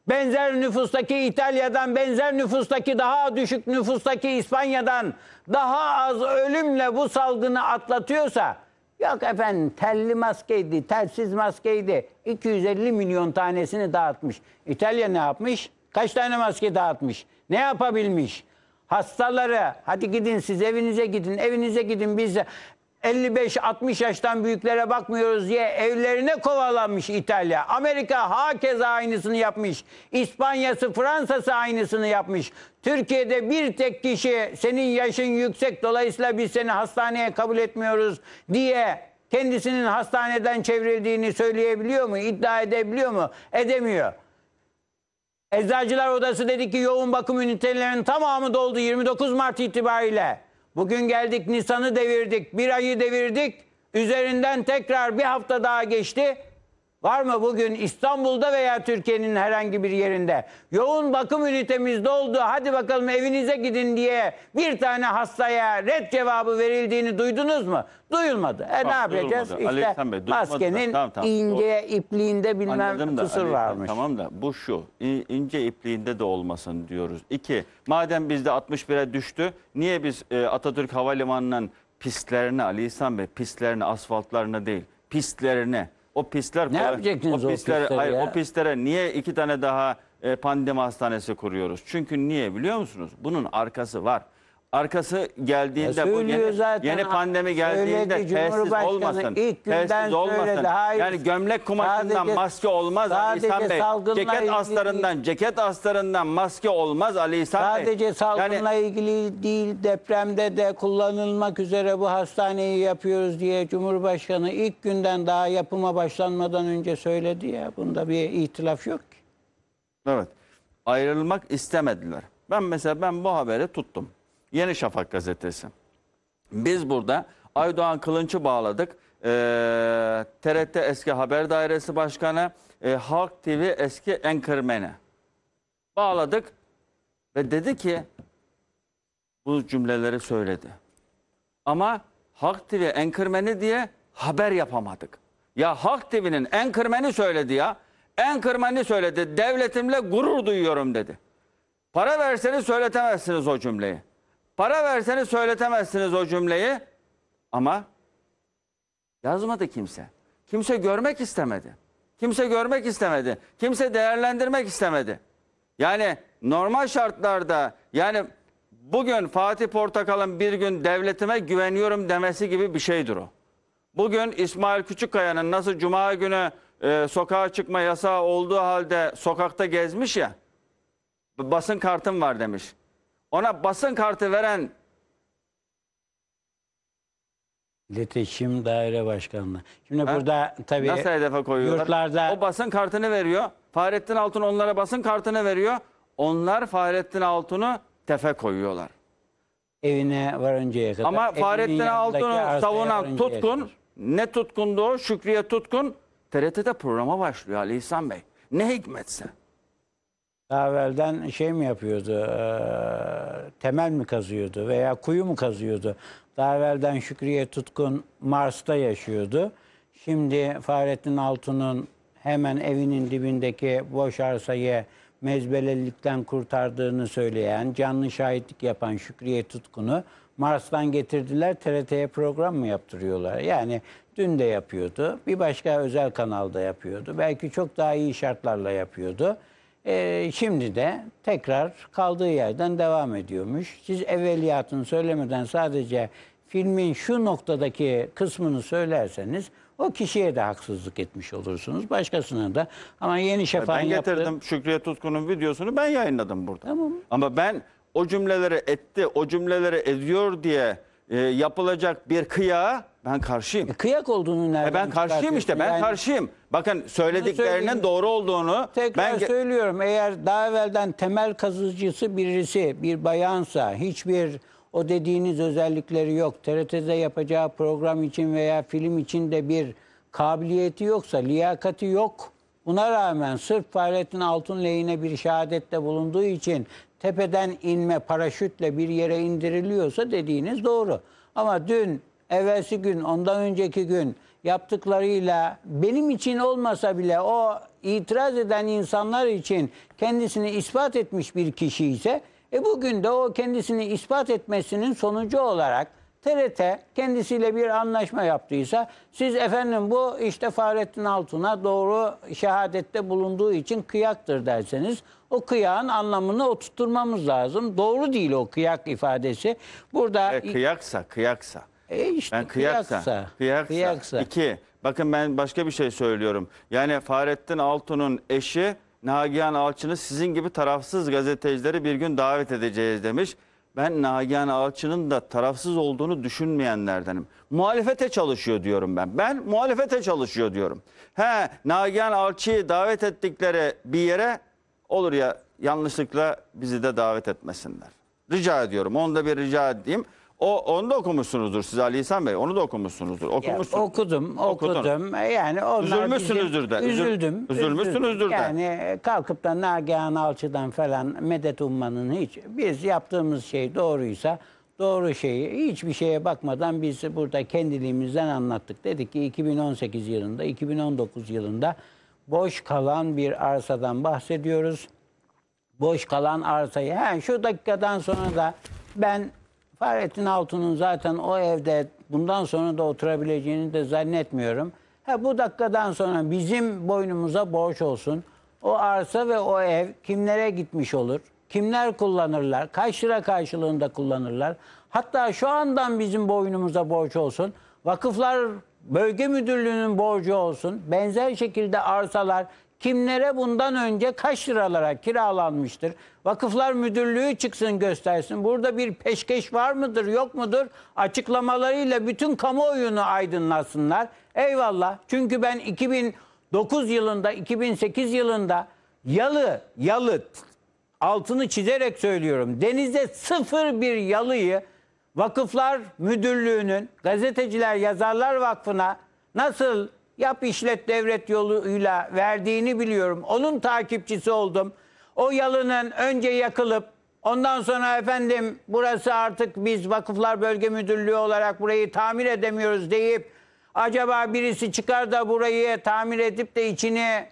benzer nüfustaki İtalya'dan, benzer nüfustaki daha düşük nüfustaki İspanya'dan daha az ölümle bu salgını atlatıyorsa yok efendim telli maskeydi, telsiz maskeydi. 250 milyon tanesini dağıtmış. İtalya ne yapmış? Kaç tane maske dağıtmış? Ne yapabilmiş? Hastaları hadi gidin siz evinize gidin, evinize gidin biz 55-60 yaştan büyüklere bakmıyoruz diye evlerine kovalanmış İtalya. Amerika hakeza aynısını yapmış. İspanya'sı, Fransa'sı aynısını yapmış. Türkiye'de bir tek kişi senin yaşın yüksek dolayısıyla biz seni hastaneye kabul etmiyoruz diye kendisinin hastaneden çevrildiğini söyleyebiliyor mu? İddia edebiliyor mu? Edemiyor. Eczacılar Odası dedi ki yoğun bakım ünitelerinin tamamı doldu 29 Mart itibariyle. Bugün geldik Nisan'ı devirdik, bir ayı devirdik. Üzerinden tekrar bir hafta daha geçti. Var mı bugün İstanbul'da veya Türkiye'nin herhangi bir yerinde yoğun bakım ünitemiz doldu. hadi bakalım evinize gidin diye bir tane hastaya red cevabı verildiğini duydunuz mu? Duyulmadı. E ne yapacağız? Duyulmadı. İşte Bey, maskenin tamam, tamam. ince ipliğinde bilmem Anladım da, kusur Ali, varmış. Tamam da bu şu ince ipliğinde de olmasın diyoruz. İki madem bizde 61'e düştü niye biz e, Atatürk Havalimanı'nın pistlerine Ali İhsan Bey pistlerine asfaltlarına değil pistlerine o pistler Ne yapacaksınız o pistlere, pistlere hayır, ya? o pislere niye iki tane daha e, pandemi hastanesi kuruyoruz? Çünkü niye biliyor musunuz? Bunun arkası var arkası geldiğinde bu yeni, zaten, yeni pandemi geldiğinde telsiz olmasın. Ilk günden olmasın. Söyledi, hayır. Yani gömlek kumaşından sadece, maske olmaz Ali İhsan Bey. Ceket ilgili, astarından, ceket astarından maske olmaz Ali İhsan sadece Bey. Sadece salgınla yani, ilgili değil depremde de kullanılmak üzere bu hastaneyi yapıyoruz diye Cumhurbaşkanı ilk günden daha yapıma başlanmadan önce söyledi ya. Bunda bir itilaf yok ki. Evet. Ayrılmak istemediler. Ben mesela ben bu haberi tuttum. Yeni Şafak gazetesi. Biz burada Aydoğan Kılınç'ı bağladık. E, ee, TRT eski haber dairesi başkanı, e, Halk TV eski enkırmeni. Bağladık ve dedi ki bu cümleleri söyledi. Ama Halk TV enkırmeni diye haber yapamadık. Ya Halk TV'nin enkırmeni söyledi ya. Enkırmeni söyledi. Devletimle gurur duyuyorum dedi. Para verseniz söyletemezsiniz o cümleyi. Para verseniz söyletemezsiniz o cümleyi. Ama yazmadı kimse. Kimse görmek istemedi. Kimse görmek istemedi. Kimse değerlendirmek istemedi. Yani normal şartlarda yani bugün Fatih Portakal'ın bir gün devletime güveniyorum demesi gibi bir şeydir o. Bugün İsmail Küçükkaya'nın nasıl cuma günü e, sokağa çıkma yasağı olduğu halde sokakta gezmiş ya. Basın kartım var demiş ona basın kartı veren iletişim Daire Başkanlığı. Şimdi Ha? burada tabii nasıl hedefe koyuyorlar? yurtlarda O basın kartını veriyor. Fahrettin Altun onlara basın kartını veriyor. Onlar Fahrettin Altun'u tefe koyuyorlar. evine varıncaya kadar. Ama evinin Fahrettin yanındaki Altun'u savunan Tutkun, kadar. ne Tutkun'du o? Şükriye Tutkun, TRT'de programa başlıyor Ali İhsan Bey. Ne hikmetse daha evvelden şey mi yapıyordu, e, temel mi kazıyordu veya kuyu mu kazıyordu? Daha evvelden Şükriye Tutkun Mars'ta yaşıyordu. Şimdi Fahrettin Altun'un hemen evinin dibindeki boş arsayı mezbelelikten kurtardığını söyleyen, canlı şahitlik yapan Şükriye Tutkun'u Mars'tan getirdiler, TRT'ye program mı yaptırıyorlar? Yani dün de yapıyordu, bir başka özel kanalda yapıyordu. Belki çok daha iyi şartlarla yapıyordu. E, şimdi de tekrar kaldığı yerden devam ediyormuş. Siz evveliyatını söylemeden sadece filmin şu noktadaki kısmını söylerseniz o kişiye de haksızlık etmiş olursunuz. Başkasına da. Ama Yeni Şafak'ın Ben getirdim yaptığı... Şükriye Tutkun'un videosunu ben yayınladım burada. Tamam. Ama ben o cümleleri etti, o cümleleri ediyor diye e, yapılacak bir kıyağa ben karşıyım. E, kıyak olduğunu nereden E ben karşıyım işte ben Yani karşıyım. Bakın söylediklerinin doğru olduğunu Tekrar ben söylüyorum eğer daha evvelden temel kazıcısı birisi bir bayansa hiçbir o dediğiniz özellikleri yok. TRT'de yapacağı program için veya film için de bir kabiliyeti yoksa, liyakati yok. Buna rağmen sırf Fahrettin Altun lehine bir şehadette bulunduğu için tepeden inme paraşütle bir yere indiriliyorsa dediğiniz doğru. Ama dün evvelsi gün, ondan önceki gün yaptıklarıyla benim için olmasa bile o itiraz eden insanlar için kendisini ispat etmiş bir kişi ise e bugün de o kendisini ispat etmesinin sonucu olarak TRT kendisiyle bir anlaşma yaptıysa siz efendim bu işte Fahrettin Altun'a doğru şehadette bulunduğu için kıyaktır derseniz o kıyağın anlamını oturtturmamız lazım. Doğru değil o kıyak ifadesi. Burada e, kıyaksa kıyaksa e işte ben kıyaksa, kıyaksa, kıyaksa, İki, bakın ben başka bir şey söylüyorum. Yani Fahrettin Altun'un eşi Nagihan Alçın'ı sizin gibi tarafsız gazetecileri bir gün davet edeceğiz demiş. Ben Nagihan Alçı'nın da tarafsız olduğunu düşünmeyenlerdenim. Muhalefete çalışıyor diyorum ben. Ben muhalefete çalışıyor diyorum. He Nagihan Alçı'yı davet ettikleri bir yere olur ya yanlışlıkla bizi de davet etmesinler. Rica ediyorum. Onu da bir rica edeyim. O onu da okumuşsunuzdur siz Ali İhsan Bey. Onu da okumuşsunuzdur. Okumuşsun. okudum, okudum. Okudun. E, yani üzülmüşsünüzdür de. Üzüldüm. Üzülmüşsünüzdür de. Yani e, kalkıp da Nagihan Alçı'dan falan medet ummanın hiç biz yaptığımız şey doğruysa doğru şeyi hiçbir şeye bakmadan biz burada kendiliğimizden anlattık. Dedik ki 2018 yılında, 2019 yılında boş kalan bir arsadan bahsediyoruz. Boş kalan arsayı ha şu dakikadan sonra da ben Fahrettin Altun'un zaten o evde bundan sonra da oturabileceğini de zannetmiyorum. Ha, bu dakikadan sonra bizim boynumuza borç olsun. O arsa ve o ev kimlere gitmiş olur? Kimler kullanırlar? Kaç lira karşılığında kullanırlar? Hatta şu andan bizim boynumuza borç olsun. Vakıflar Bölge Müdürlüğü'nün borcu olsun. Benzer şekilde arsalar kimlere bundan önce kaç liralara kiralanmıştır? Vakıflar Müdürlüğü çıksın göstersin. Burada bir peşkeş var mıdır yok mudur? Açıklamalarıyla bütün kamuoyunu aydınlatsınlar. Eyvallah. Çünkü ben 2009 yılında 2008 yılında yalı yalı altını çizerek söylüyorum. Denize sıfır bir yalıyı Vakıflar Müdürlüğü'nün Gazeteciler Yazarlar Vakfı'na nasıl Yap işlet devlet yoluyla verdiğini biliyorum. Onun takipçisi oldum. O yalının önce yakılıp ondan sonra efendim burası artık biz vakıflar bölge müdürlüğü olarak burayı tamir edemiyoruz deyip acaba birisi çıkar da burayı tamir edip de içine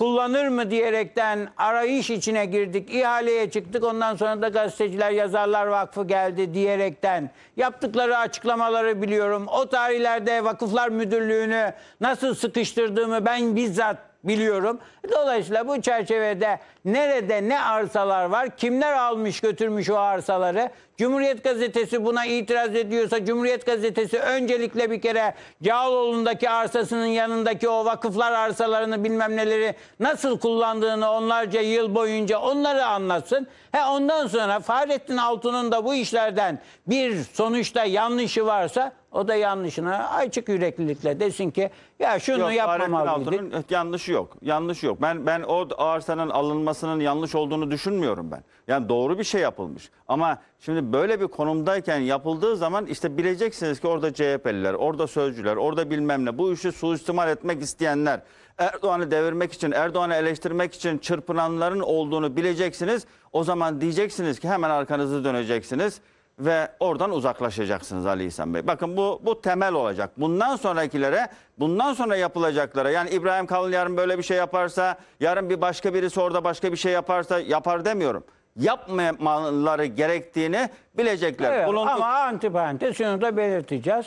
kullanır mı diyerekten arayış içine girdik, ihaleye çıktık. Ondan sonra da gazeteciler, yazarlar vakfı geldi diyerekten yaptıkları açıklamaları biliyorum. O tarihlerde vakıflar müdürlüğünü nasıl sıkıştırdığımı ben bizzat biliyorum. Dolayısıyla bu çerçevede Nerede ne arsalar var? Kimler almış götürmüş o arsaları? Cumhuriyet Gazetesi buna itiraz ediyorsa Cumhuriyet Gazetesi öncelikle bir kere Cağaloğlu'ndaki arsasının yanındaki o vakıflar arsalarını bilmem neleri nasıl kullandığını onlarca yıl boyunca onları anlatsın. He ondan sonra Fahrettin Altun'un da bu işlerden bir sonuçta yanlışı varsa o da yanlışına açık yüreklilikle desin ki ya şunu yapmamalıydı. yok, yapmamalıydık. Yanlışı yok. Yanlışı yok. Ben ben o arsanın alınması yapılmasının yanlış olduğunu düşünmüyorum ben. Yani doğru bir şey yapılmış. Ama şimdi böyle bir konumdayken yapıldığı zaman işte bileceksiniz ki orada CHP'liler, orada sözcüler, orada bilmem ne bu işi suistimal etmek isteyenler, Erdoğan'ı devirmek için, Erdoğan'ı eleştirmek için çırpınanların olduğunu bileceksiniz. O zaman diyeceksiniz ki hemen arkanızı döneceksiniz ve oradan uzaklaşacaksınız Ali İhsan Bey. Bakın bu bu temel olacak. Bundan sonrakilere, bundan sonra yapılacaklara yani İbrahim Kalın yarın böyle bir şey yaparsa, yarın bir başka birisi orada başka bir şey yaparsa yapar demiyorum. Yapmamaları gerektiğini bilecekler. Evet, Bulunduk... Ama antiparantez şunu da belirteceğiz.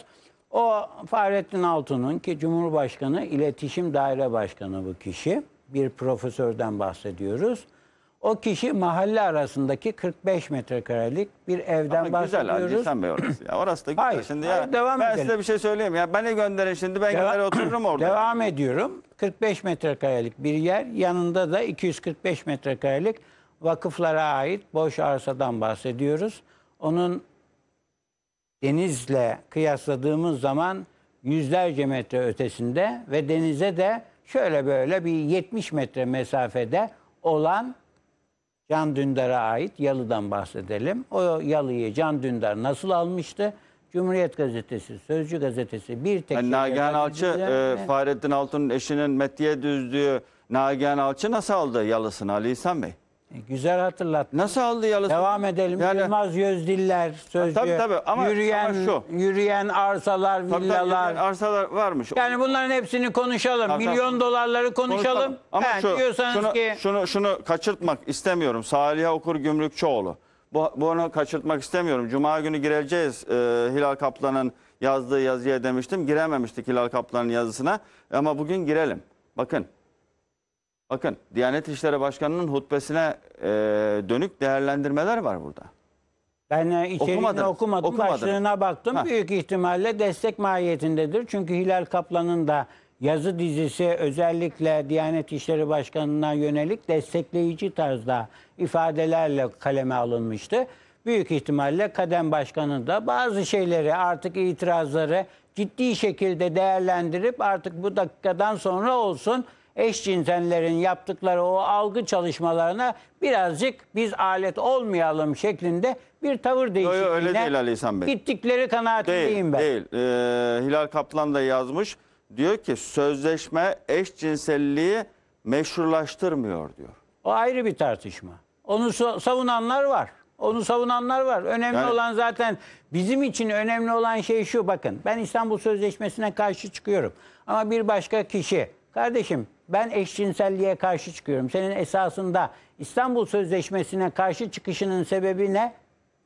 O Fahrettin Altun'un ki Cumhurbaşkanı İletişim Daire Başkanı bu kişi. Bir profesörden bahsediyoruz. O kişi mahalle arasındaki 45 metrekarelik bir evden Ama bahsediyoruz. Güzel Hasan Bey orası. Ya. Orası da güzel. Hayır, şimdi hayır, devam ben edelim. size bir şey söyleyeyim. Ya beni gönderin şimdi ben devam, gider otururum orada. Devam ediyorum. 45 metrekarelik bir yer. Yanında da 245 metrekarelik vakıflara ait boş arsadan bahsediyoruz. Onun denizle kıyasladığımız zaman yüzlerce metre ötesinde ve denize de şöyle böyle bir 70 metre mesafede olan Can Dündar'a ait Yalı'dan bahsedelim. O Yalı'yı Can Dündar nasıl almıştı? Cumhuriyet Gazetesi, Sözcü Gazetesi bir tek... Yani Nagihan Alçı, e, Fahrettin Altun'un eşinin Metti'ye düzdüğü Nagihan Alçı nasıl aldı Yalısını Ali İhsan Bey? E, güzel hatırlat. Nasıl aldı yalısı? Devam edelim. Yani, Yılmaz Gözdiller sözcü. Tabii tabii ama, yürüyen, ama şu. Yürüyen arsalar, tabii, villalar. Tabii, arsalar varmış. Yani bunların hepsini konuşalım. Tabii, Milyon tabii. dolarları konuşalım. konuşalım. Ama ha, şu, diyorsanız şunu, ki... şunu, şunu kaçırtmak istemiyorum. Salih Okur Gümrükçoğlu. Bu, bunu kaçırtmak istemiyorum. Cuma günü gireceğiz e, Hilal Kaplan'ın yazdığı yazıya demiştim. Girememiştik Hilal Kaplan'ın yazısına ama bugün girelim. Bakın Bakın Diyanet İşleri Başkanı'nın hutbesine e, dönük değerlendirmeler var burada. Ben e, içeriğini okumadım, okumadım. başlığına baktım. Ha. Büyük ihtimalle destek mahiyetindedir. Çünkü Hilal Kaplan'ın da yazı dizisi özellikle Diyanet İşleri Başkanı'na yönelik destekleyici tarzda ifadelerle kaleme alınmıştı. Büyük ihtimalle Kadem Başkanı da bazı şeyleri artık itirazları ciddi şekilde değerlendirip artık bu dakikadan sonra olsun eşcinsellerin yaptıkları o algı çalışmalarına birazcık biz alet olmayalım şeklinde bir tavır değişikliğine yo, yo, öyle değil Ali İhsan Bey. gittikleri kanaatindeyim ben. Değil, ee, Hilal Kaplan da yazmış. Diyor ki sözleşme eşcinselliği meşrulaştırmıyor diyor. O ayrı bir tartışma. Onu savunanlar var. Onu savunanlar var. Önemli yani, olan zaten bizim için önemli olan şey şu bakın. Ben İstanbul Sözleşmesi'ne karşı çıkıyorum. Ama bir başka kişi kardeşim ben eşcinselliğe karşı çıkıyorum. Senin esasında İstanbul Sözleşmesi'ne karşı çıkışının sebebi ne?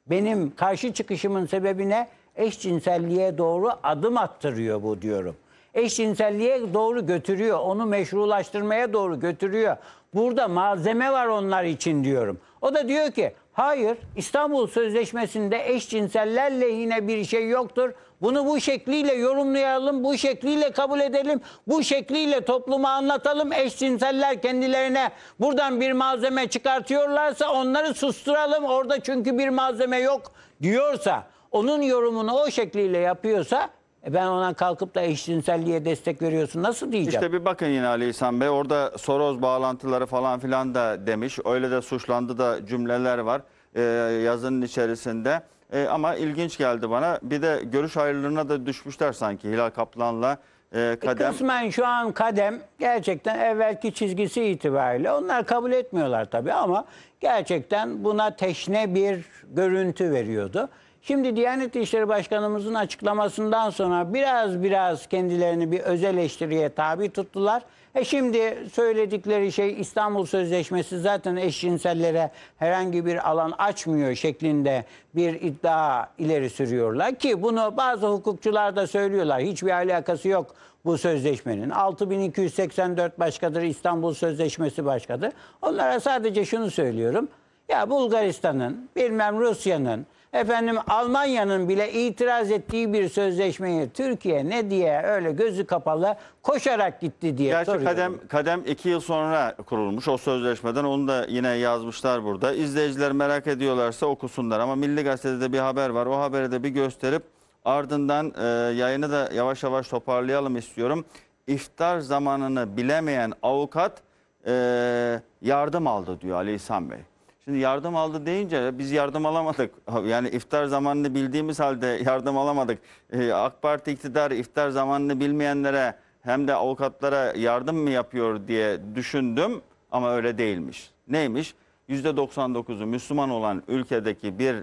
Benim karşı çıkışımın sebebi ne? Eşcinselliğe doğru adım attırıyor bu diyorum. Eşcinselliğe doğru götürüyor. Onu meşrulaştırmaya doğru götürüyor. Burada malzeme var onlar için diyorum. O da diyor ki Hayır, İstanbul Sözleşmesi'nde eşcinseller lehine bir şey yoktur. Bunu bu şekliyle yorumlayalım, bu şekliyle kabul edelim, bu şekliyle topluma anlatalım. Eşcinseller kendilerine buradan bir malzeme çıkartıyorlarsa onları susturalım. Orada çünkü bir malzeme yok diyorsa, onun yorumunu o şekliyle yapıyorsa e ben ona kalkıp da eşcinselliğe destek veriyorsun nasıl diyeceğim? İşte bir bakın yine Ali İhsan Bey orada Soros bağlantıları falan filan da demiş. Öyle de suçlandı da cümleler var e, yazının içerisinde. E, ama ilginç geldi bana. Bir de görüş ayrılığına da düşmüşler sanki Hilal Kaplan'la e, e Kadem. E, kısmen şu an Kadem gerçekten evvelki çizgisi itibariyle onlar kabul etmiyorlar tabii ama gerçekten buna teşne bir görüntü veriyordu. Şimdi Diyanet İşleri Başkanımızın açıklamasından sonra biraz biraz kendilerini bir öz eleştiriye tabi tuttular. E şimdi söyledikleri şey İstanbul Sözleşmesi zaten eşcinsellere herhangi bir alan açmıyor şeklinde bir iddia ileri sürüyorlar. Ki bunu bazı hukukçular da söylüyorlar. Hiçbir alakası yok bu sözleşmenin. 6284 başkadır, İstanbul Sözleşmesi başkadır. Onlara sadece şunu söylüyorum. Ya Bulgaristan'ın, bilmem Rusya'nın, Efendim Almanya'nın bile itiraz ettiği bir sözleşmeyi Türkiye ne diye öyle gözü kapalı koşarak gitti diye Gerçi soruyorum. kadem kadem iki yıl sonra kurulmuş o sözleşmeden onu da yine yazmışlar burada. İzleyiciler merak ediyorlarsa okusunlar ama Milli Gazete'de bir haber var. O haberi de bir gösterip ardından e, yayını da yavaş yavaş toparlayalım istiyorum. İftar zamanını bilemeyen avukat e, yardım aldı diyor Ali İhsan Bey. Şimdi yardım aldı deyince biz yardım alamadık. [LAUGHS] Yani iftar zamanını bildiğimiz halde yardım alamadık. Ee, AK Parti iktidar iftar zamanını bilmeyenlere hem de avukatlara yardım mı yapıyor diye düşündüm ama öyle değilmiş. Neymiş? %99'u Müslüman olan ülkedeki bir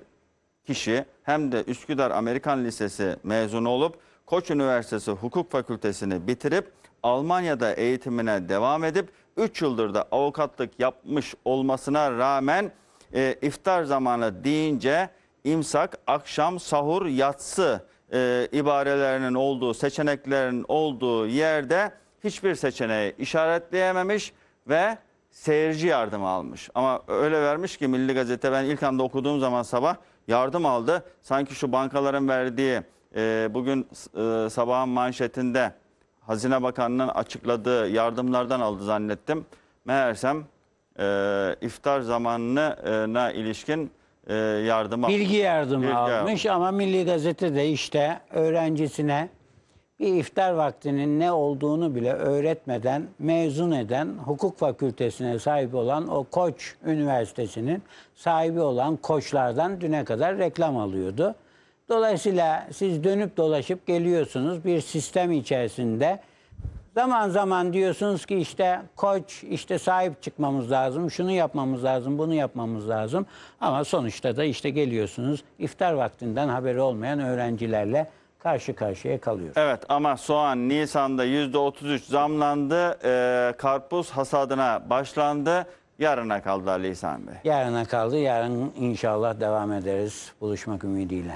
kişi hem de Üsküdar Amerikan Lisesi mezunu olup Koç Üniversitesi Hukuk Fakültesini bitirip Almanya'da eğitimine devam edip 3 yıldır da avukatlık yapmış olmasına rağmen e, iftar zamanı deyince imsak, akşam, sahur, yatsı e, ibarelerinin olduğu, seçeneklerin olduğu yerde hiçbir seçeneği işaretleyememiş ve seyirci yardımı almış. Ama öyle vermiş ki Milli Gazete ben ilk anda okuduğum zaman sabah yardım aldı. Sanki şu bankaların verdiği e, bugün e, sabahın manşetinde Hazine Bakanı'nın açıkladığı yardımlardan aldı zannettim. Meğersem e, iftar zamanına ilişkin e, yardımı Bilgi yardımı Bilgi almış ama Milli Gazete de işte öğrencisine bir iftar vaktinin ne olduğunu bile öğretmeden mezun eden hukuk fakültesine sahip olan o Koç Üniversitesi'nin sahibi olan koçlardan düne kadar reklam alıyordu. Dolayısıyla siz dönüp dolaşıp geliyorsunuz bir sistem içerisinde. Zaman zaman diyorsunuz ki işte koç işte sahip çıkmamız lazım, şunu yapmamız lazım, bunu yapmamız lazım. Ama sonuçta da işte geliyorsunuz iftar vaktinden haberi olmayan öğrencilerle karşı karşıya kalıyorsunuz. Evet ama soğan Nisan'da %33 zamlandı. Ee, karpuz hasadına başlandı. Yarına kaldı Ali İhsan Bey. Yarına kaldı. Yarın inşallah devam ederiz. Buluşmak ümidiyle.